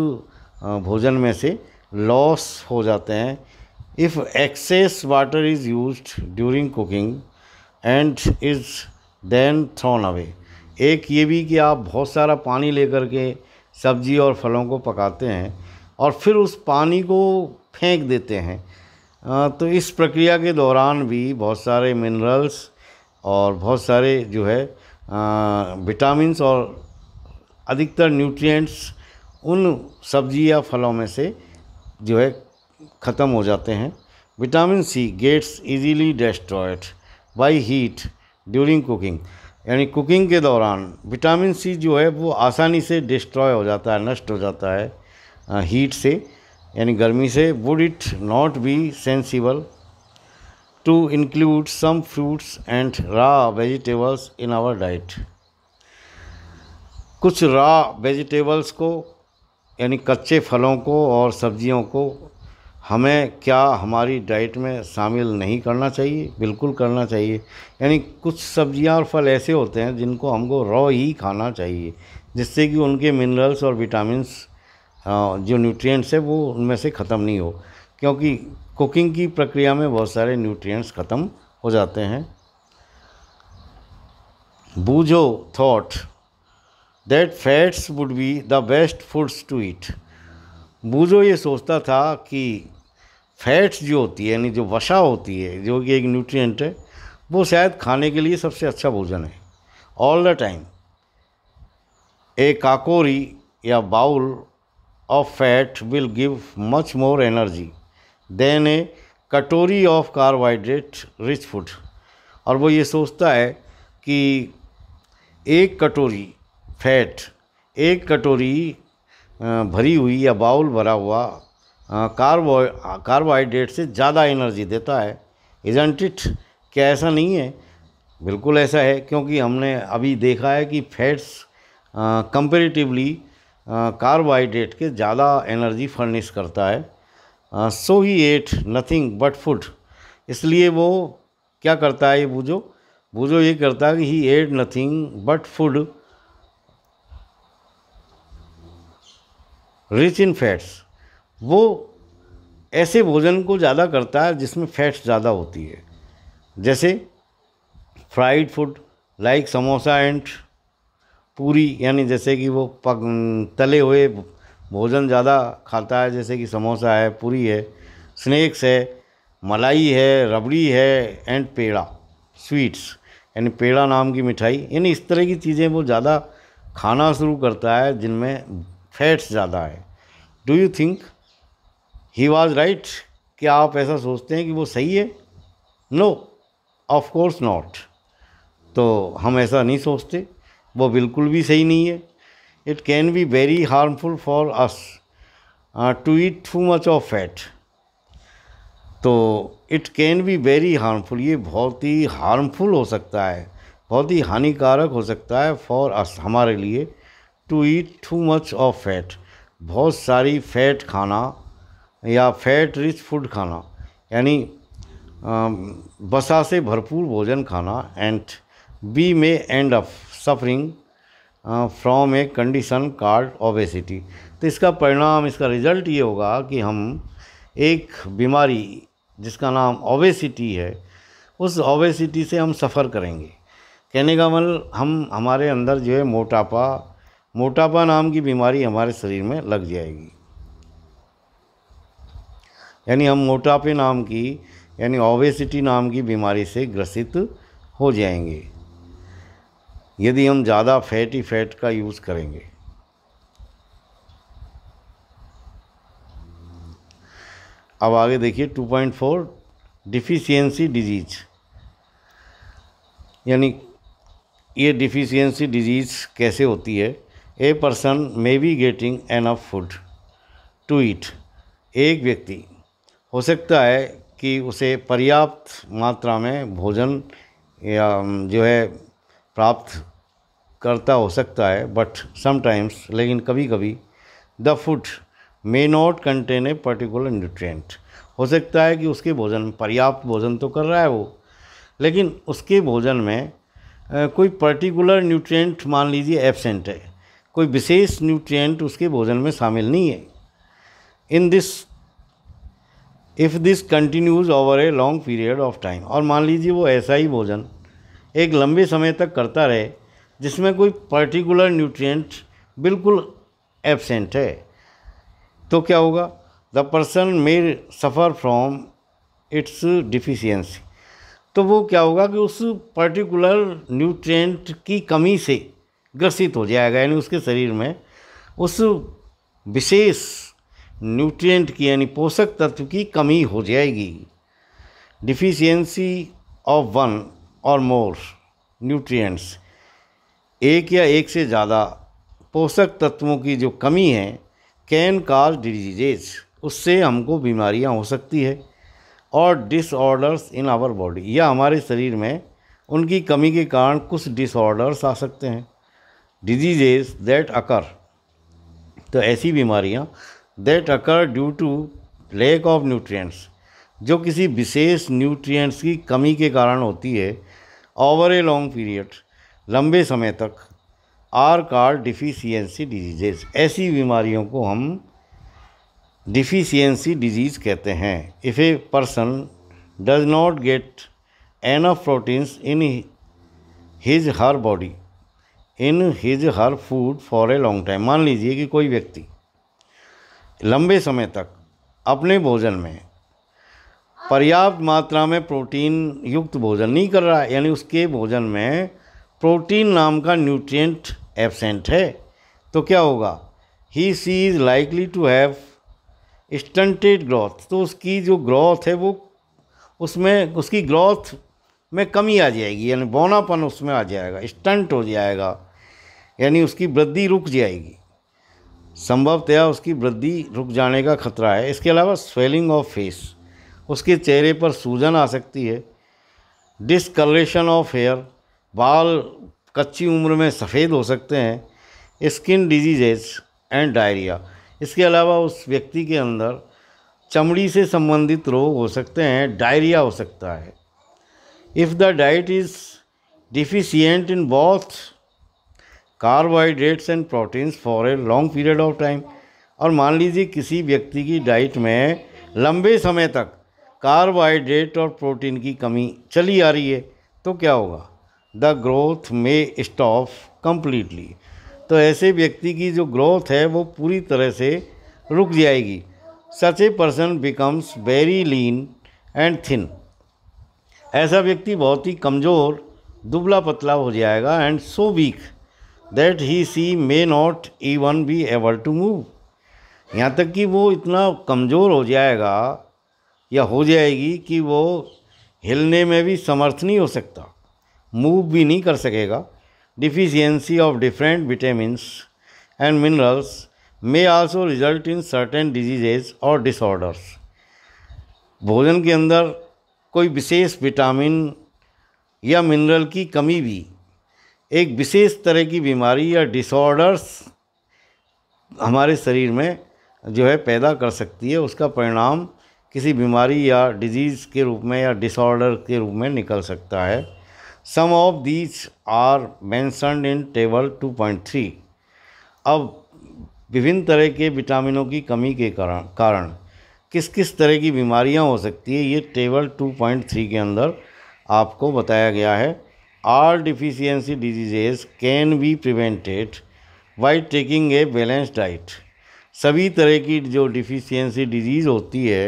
Speaker 1: भोजन में से लॉस हो जाते हैं if excess water is used during cooking and is then thrown away एक ये भी कि आप बहुत सारा पानी लेकर के सब्जी और फलों को पकाते हैं और फिर उस पानी को फेंक देते हैं तो इस प्रक्रिया के दौरान भी बहुत सारे मिनरल्स और बहुत सारे जो है विटामिन और अधिकतर न्यूट्रिएंट्स उन सब्जी या फलों में से जो है ख़त्म हो जाते हैं vitamin C gets easily destroyed by heat during cooking यानी कुकिंग के दौरान विटामिन सी जो है वो आसानी से डिस्ट्रॉय हो जाता है नष्ट हो जाता है हीट से यानी गर्मी से would it not be sensible to include some fruits and raw vegetables in our diet. कुछ raw vegetables को यानी कच्चे फलों को और सब्जियों को हमें क्या हमारी डाइट में शामिल नहीं करना चाहिए बिल्कुल करना चाहिए यानी कुछ सब्जियां और फल ऐसे होते हैं जिनको हमको रॉ ही खाना चाहिए जिससे कि उनके मिनरल्स और विटामिन हाँ, जो न्यूट्रिएंट्स है वो उनमें से ख़त्म नहीं हो क्योंकि कुकिंग की प्रक्रिया में बहुत सारे न्यूट्रिएंट्स ख़त्म हो जाते हैं Boojho thought that fats would be the best foods to eat Boojho ये सोचता था कि फैट्स जो होती है यानी जो वसा होती है जो कि एक न्यूट्रिएंट है वो शायद खाने के लिए सबसे अच्छा भोजन है all the time a katori या bowl of fat will give much more energy than a katori of carbohydrate rich food और वो ये सोचता है कि एक कटोरी फैट एक कटोरी भरी हुई या बाउल भरा हुआ कार्बो कार्बोहाइड्रेट से ज़्यादा एनर्जी देता है इजेंट इट क्या ऐसा नहीं है बिल्कुल ऐसा है क्योंकि हमने अभी देखा है कि फैट्स कंपेरेटिवली कार्बोहाइड्रेट के ज़्यादा एनर्जी फर्निश करता है so he ate nothing but food इसलिए वो क्या करता है ये बूझो बूझो ये करता है कि he ate nothing but food rich in fats वो ऐसे भोजन को ज़्यादा करता है जिसमें फैट्स ज़्यादा होती है जैसे fried food like samosa and puri यानी जैसे कि वो पक तले हुए भोजन ज़्यादा खाता है जैसे कि समोसा है पूरी है स्नैक्स है मलाई है रबड़ी है एंड पेड़ा स्वीट्स यानी पेड़ा नाम की मिठाई यानी इस तरह की चीज़ें वो ज़्यादा खाना शुरू करता है जिनमें फैट्स ज़्यादा है do you think he was right क्या आप ऐसा सोचते हैं कि वो सही है नो ऑफ कोर्स नॉट तो हम ऐसा नहीं सोचते वो बिल्कुल भी सही नहीं है it can be very harmful for us uh, to eat too much of fat. तो it can be very harmful ये बहुत ही हार्मफुल हो सकता है बहुत ही हानिकारक हो सकता है फॉर अस हमारे लिए to eat too much of fat बहुत सारी फैट खाना या फैट रिच फूड खाना यानी um, बसा से भरपूर भोजन खाना and be may end of suffering from a condition called obesity तो इसका परिणाम इसका रिज़ल्ट ये होगा कि हम एक बीमारी जिसका नाम ओबेसिटी है उस ओबेसिटी से हम सफ़र करेंगे कहने का मतलब हम हमारे अंदर जो है मोटापा मोटापा नाम की बीमारी हमारे शरीर में लग जाएगी यानी हम मोटापे नाम की यानी ओबेसिटी नाम की बीमारी से ग्रसित हो जाएंगे यदि हम ज़्यादा फैटी फैट का यूज़ करेंगे अब आगे देखिए 2.4 डिफिशियंसी डिजीज यानी ये डिफिशियंसी डिजीज़ कैसे होती है a person may be getting enough food to eat एक व्यक्ति हो सकता है कि उसे पर्याप्त मात्रा में भोजन या जो है प्राप्त करता हो सकता है बट समटाइम्स लेकिन कभी कभी the food may not contain a particular nutrient हो सकता है कि उसके भोजन में पर्याप्त भोजन तो कर रहा है वो लेकिन उसके भोजन में कोई पर्टिकुलर न्यूट्रिएंट मान लीजिए एबसेंट है कोई विशेष न्यूट्रिएंट उसके भोजन में शामिल नहीं है in this if this continues over a long period of time और मान लीजिए वो ऐसा ही भोजन एक लंबे समय तक करता रहे जिसमें कोई पर्टिकुलर न्यूट्रिएंट बिल्कुल एबसेंट है तो क्या होगा the person may suffer from its deficiency तो वो क्या होगा कि उस पर्टिकुलर न्यूट्रिएंट की कमी से ग्रसित हो जाएगा यानी उसके शरीर में उस विशेष न्यूट्रिएंट की यानी पोषक तत्व की कमी हो जाएगी deficiency of one or more nutrients एक या एक से ज़्यादा पोषक तत्वों की जो कमी है कैन काज डिजीजेज उससे हमको बीमारियां हो सकती है और डिसऑर्डर्स इन आवर बॉडी या हमारे शरीर में उनकी कमी के कारण कुछ डिसऑर्डर्स आ सकते हैं डिजीजेज दैट अकर तो ऐसी बीमारियां that occur due to lack of nutrients जो किसी विशेष न्यूट्रिएंट्स की कमी के कारण होती है ओवर ए लॉन्ग पीरियड लंबे समय तक आर कार डिफिशियंसी डिजीजेज ऐसी बीमारियों को हम डिफिशियंसी डिजीज़ कहते हैं if a person does not get enough proteins in his her body in his her food for a long time मान लीजिए कि कोई व्यक्ति लंबे समय तक अपने भोजन में पर्याप्त मात्रा में प्रोटीन युक्त भोजन नहीं कर रहा है यानी उसके भोजन में प्रोटीन नाम का न्यूट्रिएंट एबसेंट है तो क्या होगा he she is likely to have stunted growth तो उसकी जो ग्रोथ है वो उसमें उसकी ग्रोथ में कमी आ जाएगी यानी बौनापन उसमें आ जाएगा स्टंट हो जाएगा यानी उसकी वृद्धि रुक जाएगी संभवतया उसकी वृद्धि रुक जाने का खतरा है इसके अलावा स्वेलिंग ऑफ फेस उसके चेहरे पर सूजन आ सकती है डिसकलरेशन ऑफ हेयर बाल कच्ची उम्र में सफ़ेद हो सकते हैं स्किन डिजीजेज एंड डायरिया इसके अलावा उस व्यक्ति के अंदर चमड़ी से संबंधित रोग हो सकते हैं डायरिया हो सकता है if the diet is deficient in both carbohydrates and proteins for a long period of time और मान लीजिए किसी व्यक्ति की डाइट में लंबे समय तक कार्बोहाइड्रेट और प्रोटीन की कमी चली आ रही है तो क्या होगा the growth may stop completely तो ऐसे व्यक्ति की जो ग्रोथ है वो पूरी तरह से रुक जाएगी such a person becomes very lean and thin ऐसा व्यक्ति बहुत ही कमज़ोर दुबला पतला हो जाएगा and so weak that he she may not even be able to move यहाँ तक कि वो इतना कमज़ोर हो जाएगा या हो जाएगी कि वो हिलने में भी समर्थ नहीं हो सकता मूव भी नहीं कर सकेगा deficiency of different vitamins and minerals may also result in certain diseases और डिसऑर्डर्स भोजन के अंदर कोई विशेष विटामिन या मिनरल की कमी भी एक विशेष तरह की बीमारी या डिसऑर्डर्स हमारे शरीर में जो है पैदा कर सकती है उसका परिणाम किसी बीमारी या डिजीज़ के रूप में या डिसऑर्डर के रूप में निकल सकता है some of these are mentioned in table 2.3 अब विभिन्न तरह के विटामिनों की कमी के कारण कारण किस किस तरह की बीमारियां हो सकती है ये टेबल 2.3 के अंदर आपको बताया गया है all deficiency diseases can be prevented by taking a balance diet सभी तरह की जो डिफिशियंसी डिजीज़ होती है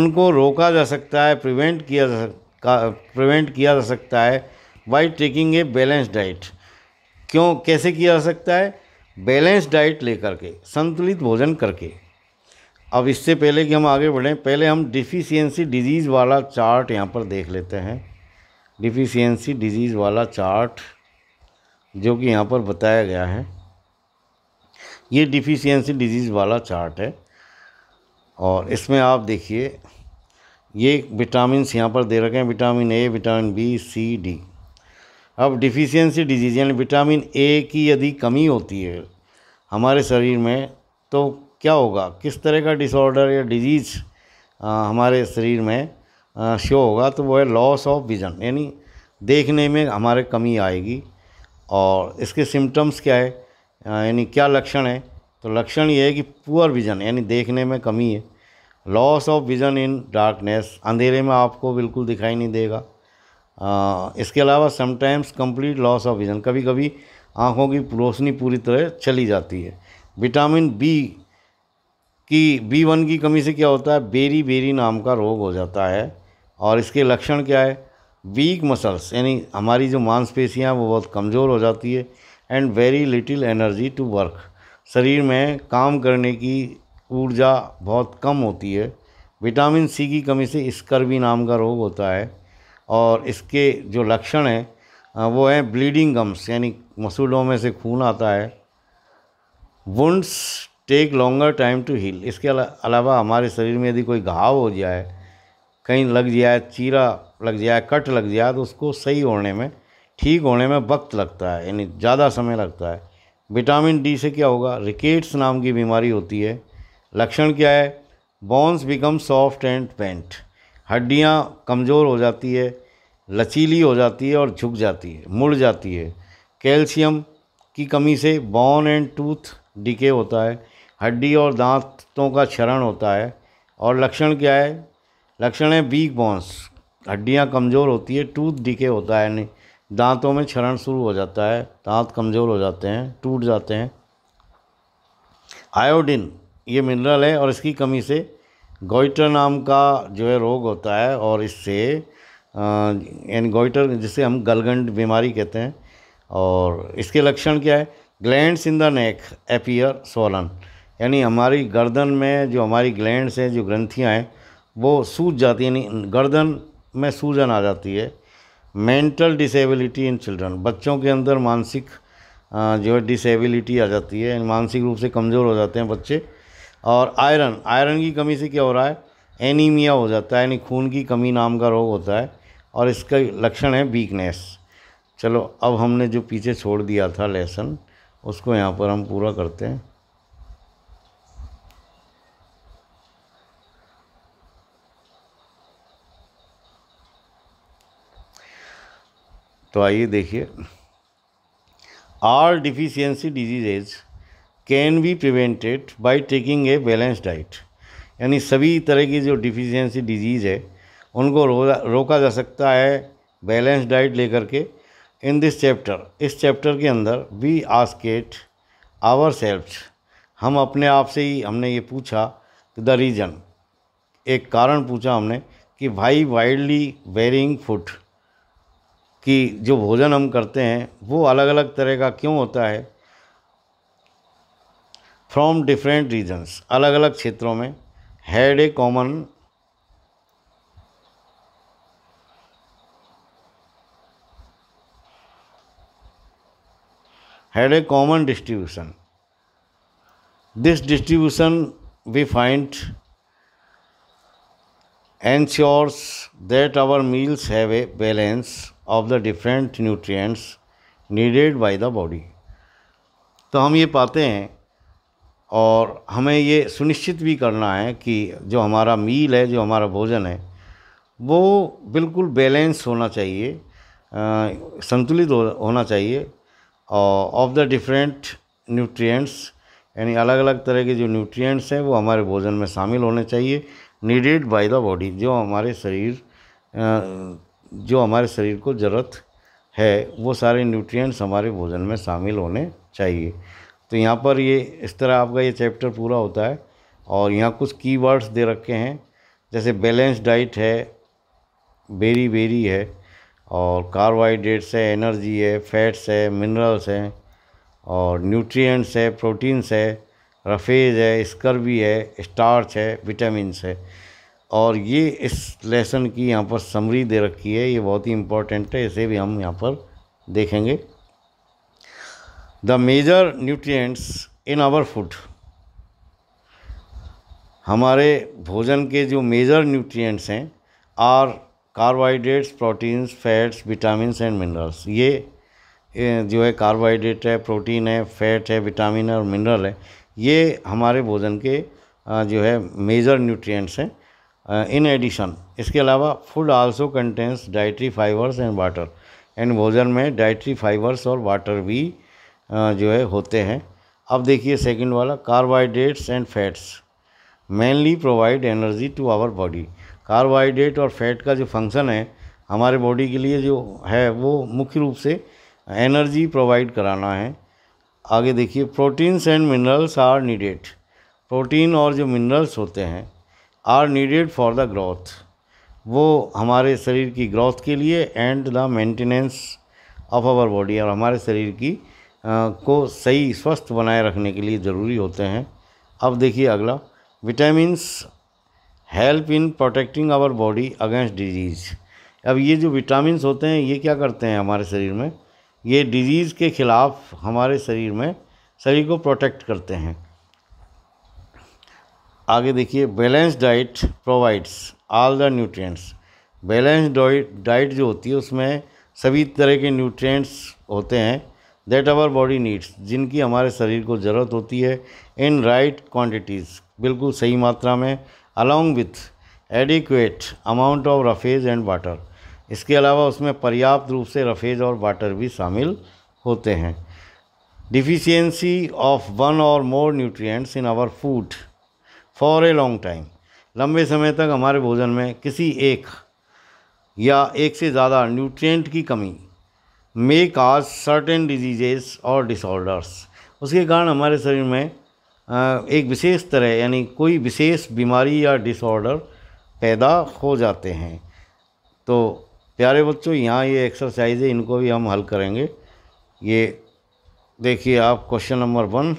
Speaker 1: उनको रोका जा सकता है प्रिवेंट किया जा सकता प्रिवेंट किया जा सकता है by taking a balance diet क्यों कैसे किया जा सकता है बैलेंस डाइट लेकर के संतुलित भोजन करके अब इससे पहले कि हम आगे बढ़ें पहले हम डिफिशियंसी डिजीज़ वाला चार्ट यहाँ पर देख लेते हैं डिफिशियंसी डिजीज़ वाला चार्ट जो कि यहाँ पर बताया गया है ये डिफिशियंसी डिजीज़ वाला चार्ट है और इसमें आप देखिए ये विटामिन यहाँ पर दे रखे हैं vitamin A vitamin B C D अब डिफिशियंसी डिजीज यानी विटामिन ए की यदि कमी होती है हमारे शरीर में तो क्या होगा किस तरह का डिसऑर्डर या डिजीज हमारे शरीर में शो होगा तो वो है लॉस ऑफ विज़न यानी देखने में हमारे कमी आएगी और इसके सिम्टम्स क्या है यानी क्या लक्षण है तो लक्षण ये है कि पुअर विज़न यानी देखने में कमी है loss of vision in darkness अंधेरे में आपको बिल्कुल दिखाई नहीं देगा इसके अलावा sometimes complete loss of vision कभी कभी आँखों की रोशनी पूरी तरह चली जाती है विटामिन बी की बी वन की कमी से क्या होता है बेरी बेरी नाम का रोग हो जाता है और इसके लक्षण क्या है वीक मसल्स यानी हमारी जो मांसपेशियाँ वो बहुत कमज़ोर हो जाती है and very little energy to work शरीर में काम करने की ऊर्जा बहुत कम होती है विटामिन सी की कमी से स्कर्वी नाम का रोग होता है और इसके जो लक्षण हैं वो हैं ब्लीडिंग गम्स यानी मसूलों में से खून आता है wounds take longer time to heal इसके अलावा हमारे शरीर में यदि कोई घाव हो जाए कहीं लग जाए चीरा लग जाए कट लग जाए तो उसको सही होने में ठीक होने में वक्त लगता है यानी ज़्यादा समय लगता है विटामिन डी से क्या होगा रिकेट्स नाम की बीमारी होती है लक्षण क्या है bones become soft and bent हड्डियाँ कमज़ोर हो जाती है लचीली हो जाती है और झुक जाती है मुड़ जाती है कैल्शियम की कमी से बोन एंड टूथ डिके होता है हड्डी और दांतों का क्षरण होता है और लक्षण क्या है लक्षण है वीक बोन्स हड्डियाँ कमज़ोर होती है टूथ डिके होता है नहीं दांतों में क्षरण शुरू हो जाता है दांत कमज़ोर हो जाते हैं टूट जाते हैं आयोडीन ये मिनरल है और इसकी कमी से गोइटर नाम का जो है रोग होता है और इससे यानी गोइटर जिसे हम गलगंड बीमारी कहते हैं और इसके लक्षण क्या है glands in the neck appear swollen यानी हमारी गर्दन में जो हमारी ग्लैंड्स हैं जो ग्रंथियाँ हैं वो सूज जाती हैं गर्दन में सूजन आ जाती है मेंटल डिसेबिलिटी इन चिल्ड्रन बच्चों के अंदर मानसिक जो है डिसेबिलिटी आ जाती है मानसिक रूप से कमज़ोर हो जाते हैं बच्चे और आयरन आयरन की कमी से क्या हो रहा है एनीमिया हो जाता है यानी खून की कमी नाम का रोग होता है और इसका लक्षण है वीकनेस चलो अब हमने जो पीछे छोड़ दिया था लेसन उसको यहाँ पर हम पूरा करते हैं तो आइए देखिए all deficiency diseases can be prevented by taking a balance diet यानी सभी तरह की जो डिफिशियंसी डिजीज़ है उनको रोका जा सकता है बैलेंस डाइट लेकर के इन दिस चैप्टर इस चैप्टर के अंदर वी आस्केट आवर सेल्फ हम अपने आप से ही हमने ये पूछा द रीज़न एक कारण पूछा हमने कि भाई वाइल्डली वेरिंग फूड कि जो भोजन हम करते हैं वो अलग अलग तरह का क्यों होता है फ्रॉम डिफरेंट रीजन्स अलग अलग क्षेत्रों में had a common had a common distribution this distribution we find ensures that our meals have a balance of the different nutrients needed by the body तो हम ये पाते हैं और हमें ये सुनिश्चित भी करना है कि जो हमारा मील है जो हमारा भोजन है वो बिल्कुल बैलेंस होना चाहिए संतुलित हो, होना चाहिए और ऑफ द डिफरेंट न्यूट्रिएंट्स यानी अलग अलग तरह के जो न्यूट्रिएंट्स हैं वो हमारे भोजन में शामिल होने चाहिए नीडेड बाय द बॉडी जो हमारे शरीर जो हमारे शरीर को ज़रूरत है वो सारे न्यूट्रिएंट्स हमारे भोजन में शामिल होने चाहिए तो यहाँ पर ये इस तरह आपका ये चैप्टर पूरा होता है और यहाँ कुछ कीवर्ड्स दे रखे हैं जैसे बैलेंस डाइट है बेरी बेरी है और कार्बोहाइड्रेट्स है एनर्जी है फैट्स है मिनरल्स हैं और न्यूट्रिएंट्स है प्रोटीन्स है रफेज है स्कर्वी है स्टार्च है विटामिन है और ये इस लेसन की यहाँ पर समरी दे रखी है ये बहुत ही इम्पोर्टेंट है इसे भी हम यहाँ पर देखेंगे the major nutrients in our food हमारे भोजन के जो मेजर न्यूट्रिएंट्स हैं are carbohydrates proteins fats vitamin and minerals ये जो है कार्बोहाइड्रेट है प्रोटीन है फैट है विटामिन है और मिनरल है ये हमारे भोजन के जो है मेजर न्यूट्रिएंट्स हैं इन एडिशन इसके अलावा food also contains dietary fibres and water and भोजन में डाइट्री फाइबर्स और वाटर भी जो है होते हैं अब देखिए सेकंड वाला carbohydrates and fats mainly provide energy to our body carbohydrate और फैट का जो फंक्शन है हमारे बॉडी के लिए जो है वो मुख्य रूप से एनर्जी प्रोवाइड कराना है आगे देखिए proteins and minerals are needed protein और जो मिनरल्स होते हैं are needed for the growth वो हमारे शरीर की ग्रोथ के लिए and the maintenance of our body और हमारे शरीर की को सही स्वस्थ बनाए रखने के लिए ज़रूरी होते हैं अब देखिए अगला vitamins help in protecting our body against disease अब ये जो विटामिन्स होते हैं ये क्या करते हैं हमारे शरीर में ये डिजीज़ के ख़िलाफ़ हमारे शरीर में शरीर को प्रोटेक्ट करते हैं आगे देखिए balance diet provides all the nutrients balance diet diet जो होती है उसमें सभी तरह के न्यूट्रिएंट्स होते हैं दैट आवर बॉडी नीड्स जिनकी हमारे शरीर को ज़रूरत होती है इन राइट क्वांटिटीज़ बिल्कुल सही मात्रा में along with adequate amount of roughage and water इसके अलावा उसमें पर्याप्त रूप से रफेज और वाटर भी शामिल होते हैं deficiency of one or more nutrients in our food for a long time लंबे समय तक हमारे भोजन में किसी एक या एक से ज़्यादा न्यूट्रिएंट की कमी मे काज सर्टेन डिजीजेस और डिसऑर्डर्स उसके कारण हमारे शरीर में एक विशेष तरह यानी कोई विशेष बीमारी या डिसऑर्डर पैदा हो जाते हैं तो प्यारे बच्चों यहाँ ये एक्सरसाइज है इनको भी हम हल करेंगे ये देखिए आप question number one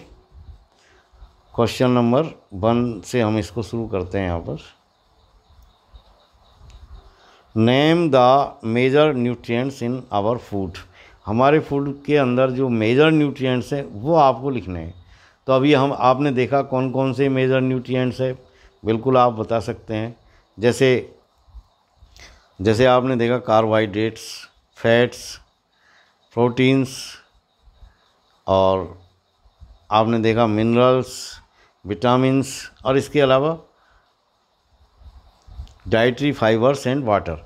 Speaker 1: question number one से हम इसको शुरू करते हैं यहाँ पर name the major nutrients in our food हमारे फूड के अंदर जो मेजर न्यूट्रिएंट्स हैं वो आपको लिखने हैं तो अभी हम आपने देखा कौन कौन से मेजर न्यूट्रिएंट्स है बिल्कुल आप बता सकते हैं जैसे जैसे आपने देखा कार्बोहाइड्रेट्स फैट्स प्रोटीन्स और आपने देखा मिनरल्स विटामिन्स और इसके अलावा डाइट्री फाइबर्स एंड वाटर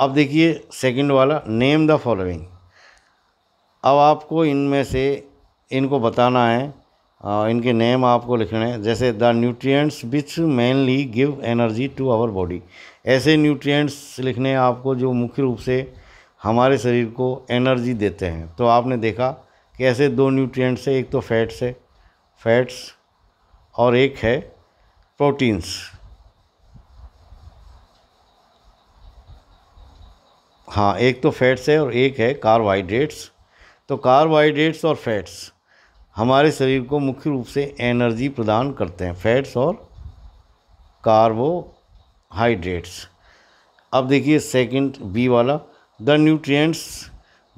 Speaker 1: अब देखिए सेकंड वाला नेम द फॉलोइंग अब आपको इनमें से इनको बताना है आ, इनके नेम आपको लिखने हैं जैसे the nutrients which mainly give energy to our body ऐसे न्यूट्रिएंट्स लिखने हैं आपको जो मुख्य रूप से हमारे शरीर को एनर्जी देते हैं तो आपने देखा कि ऐसे दो न्यूट्रिएंट्स है एक तो फैट्स है फैट्स और एक है प्रोटीन्स हाँ एक तो फैट्स है और एक है कार्बोहाइड्रेट्स तो कार्बोहाइड्रेट्स और फैट्स हमारे शरीर को मुख्य रूप से एनर्जी प्रदान करते हैं फैट्स और कार्बोहाइड्रेट्स अब देखिए सेकंड बी वाला the nutrients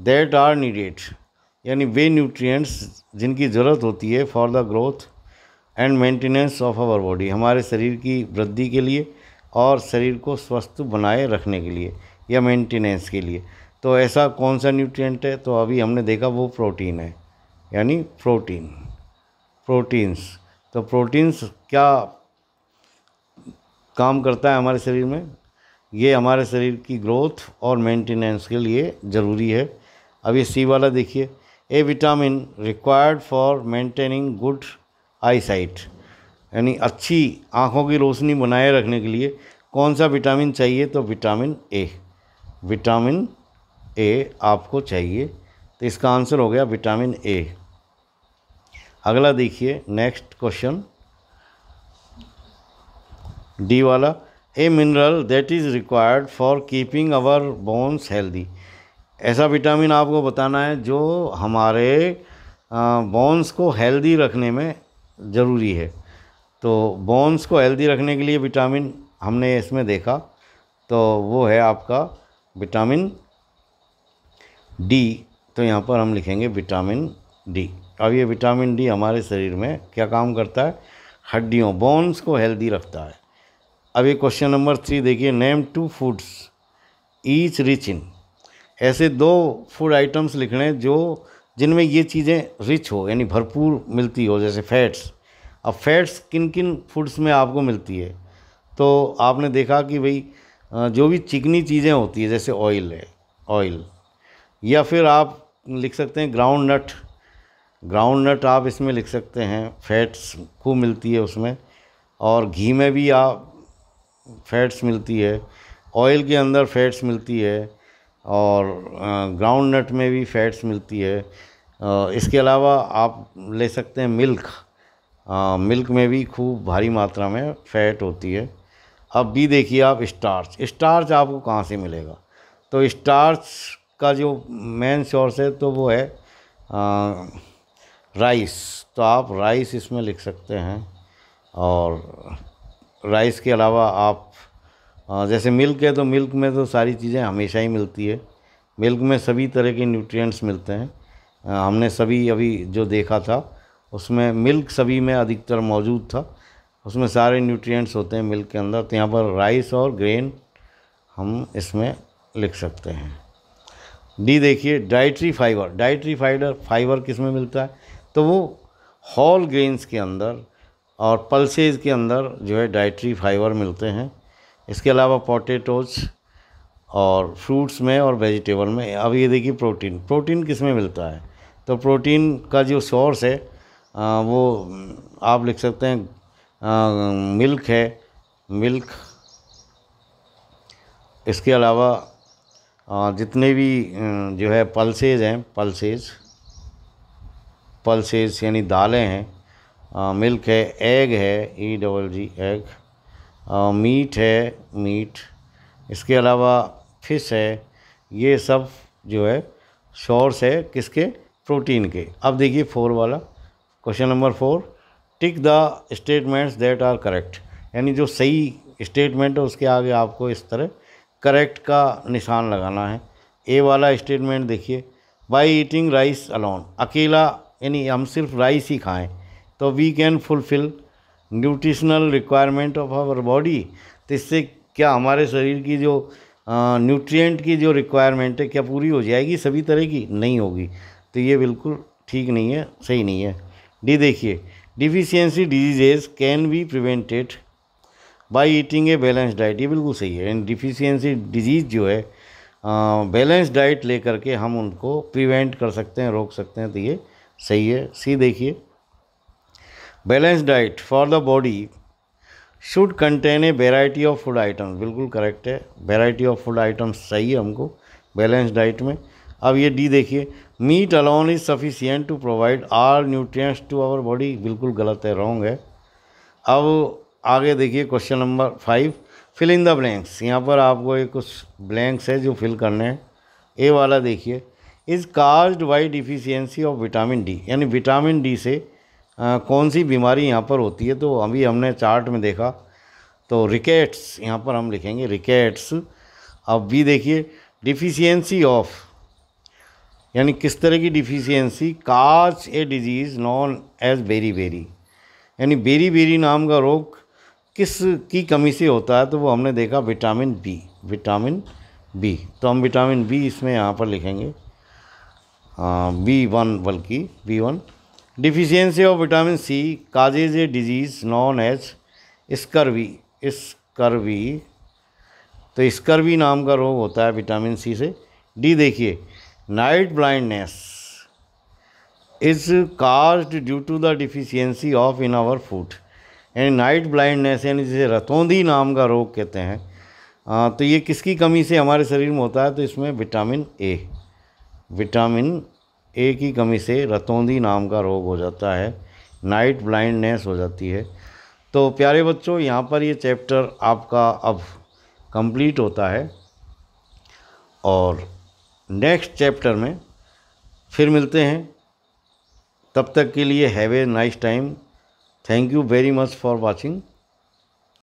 Speaker 1: that are needed यानी वे न्यूट्रिएंट्स जिनकी ज़रूरत होती है for the growth and maintenance of our body हमारे शरीर की वृद्धि के लिए और शरीर को स्वस्थ बनाए रखने के लिए या मेंटेनेंस के लिए तो ऐसा कौन सा न्यूट्रिएंट है तो अभी हमने देखा वो प्रोटीन है यानी प्रोटीन प्रोटीन्स तो प्रोटीन्स क्या काम करता है हमारे शरीर में ये हमारे शरीर की ग्रोथ और मेंटेनेंस के लिए ज़रूरी है अब ये सी वाला देखिए a vitamin required for maintaining good eyesight यानी अच्छी आँखों की रोशनी बनाए रखने के लिए कौन सा विटामिन चाहिए तो विटामिन ए विटामिन ए आपको चाहिए तो इसका आंसर हो गया विटामिन ए अगला देखिए नेक्स्ट क्वेश्चन डी वाला a mineral that is required for keeping our bones healthy ऐसा विटामिन आपको बताना है जो हमारे बोन्स को हेल्दी रखने में ज़रूरी है तो बोन्स को हेल्दी रखने के लिए विटामिन हमने इसमें देखा तो वो है आपका विटामिन डी तो यहाँ पर हम लिखेंगे विटामिन डी अब ये विटामिन डी हमारे शरीर में क्या काम करता है हड्डियों बोन्स को हेल्दी रखता है अब ये क्वेश्चन नंबर थ्री देखिए name two foods each rich in ऐसे दो फूड आइटम्स लिखने हैं जो जिनमें ये चीज़ें रिच हो यानी भरपूर मिलती हो जैसे फैट्स अब फैट्स किन किन फूड्स में आपको मिलती है तो आपने देखा कि भाई जो भी चिकनी चीज़ें होती है जैसे ऑयल है ऑयल या फिर आप लिख सकते हैं ग्राउंड नट ग्राउंड नट आप इसमें लिख सकते हैं फैट्स खूब मिलती है उसमें और घी में भी आप फैट्स मिलती है ऑयल के अंदर फैट्स मिलती है और ग्राउंड नट में भी फैट्स मिलती है इसके अलावा आप ले सकते हैं मिल्क मिल्क में भी खूब भारी मात्रा में फैट होती है अब भी देखिए आप स्टार्च स्टार्च आपको कहाँ से मिलेगा तो स्टार्च का जो मेन सोर्स है तो वो है आ, राइस तो आप राइस इसमें लिख सकते हैं और राइस के अलावा आप जैसे मिल्क है तो मिल्क में तो सारी चीज़ें हमेशा ही मिलती है मिल्क में सभी तरह के न्यूट्रिएंट्स मिलते हैं हमने सभी अभी जो देखा था उसमें मिल्क सभी में अधिकतर मौजूद था उसमें सारे न्यूट्रिएंट्स होते हैं मिल्क के अंदर तो यहाँ पर राइस और ग्रेन हम इसमें लिख सकते हैं डी देखिए dietary fibre dietary fibre fibre किस में मिलता है तो वो होल ग्रेन्स के अंदर और पल्सेज के अंदर जो है डाइट्री फाइबर मिलते हैं इसके अलावा पोटेटोज और फ्रूट्स में और वेजिटेबल में अब ये देखिए प्रोटीन प्रोटीन किस में मिलता है तो प्रोटीन का जो सोर्स है आ, वो आप लिख सकते हैं मिल्क है मिल्क इसके अलावा जितने भी जो है पल्सेज हैं पल्सेज पल्सेज यानी दालें हैं मिल्क है एग है E double G egg meat है मीट इसके अलावा फिश है ये सब जो है शोर्स है किसके प्रोटीन के अब देखिए फोर वाला question number four tick the statements that are correct यानी जो सही स्टेटमेंट है उसके आगे आपको इस तरह करेक्ट का निशान लगाना है ए वाला स्टेटमेंट देखिए बाई ईटिंग राइस अलोन अकेला यानी हम सिर्फ राइस ही खाएं तो we can fulfil nutritional requirement of our body तो इससे क्या हमारे शरीर की जो न्यूट्रिएंट की जो रिक्वायरमेंट है क्या पूरी हो जाएगी सभी तरह की नहीं होगी तो ये बिल्कुल ठीक नहीं है सही नहीं है डी देखिए deficiency diseases can be prevented by eating a balance diet ये बिल्कुल सही है एंड डिफिशियंसी डिजीज़ जो है बैलेंस डाइट लेकर के हम उनको प्रिवेंट कर सकते हैं रोक सकते हैं तो ये सही है सी देखिए balance diet for the body should contain a variety of food items बिल्कुल करेक्ट है वेराइटी ऑफ फूड आइटम्स चाहिए हमको बैलेंस डाइट में अब ये डी देखिए meat alone is sufficient to provide all nutrients to our body बिल्कुल गलत है रॉन्ग है अब आगे देखिए question number five fill in the blanks यहाँ पर आपको एक कुछ ब्लैंक्स है जो फिल करने हैं ए वाला देखिए is caused by deficiency of vitamin D यानी विटामिन डी से आ, कौन सी बीमारी यहाँ पर होती है तो अभी हमने चार्ट में देखा तो रिकेट्स यहाँ पर हम लिखेंगे रिकेट्स अब भी देखिए डिफिशियंसी ऑफ यानी किस तरह की deficiency cause a disease known as beriberi यानी बेरी बेरी नाम का रोग किस की कमी से होता है तो वो हमने देखा विटामिन बी विटामिन बी तो हम विटामिन बी इसमें यहाँ पर लिखेंगे बी वन बल्कि B one deficiency of vitamin C causes a disease known as scurvy scurvy तो स्कर्वी नाम का रोग होता है विटामिन सी से डी देखिए night blindness is caused due to the deficiency of in our food यानी नाइट ब्लाइंडनेस यानी जिसे रतौंधी नाम का रोग कहते हैं आ, तो ये किसकी कमी से हमारे शरीर में होता है तो इसमें विटामिन ए विटामिन ए की कमी से रतौंधी नाम का रोग हो जाता है नाइट ब्लाइंडनेस हो जाती है तो प्यारे बच्चों यहाँ पर ये चैप्टर आपका अब कंप्लीट होता है और नेक्स्ट चैप्टर में फिर मिलते हैं तब तक के लिए have a nice time thank you very much for watching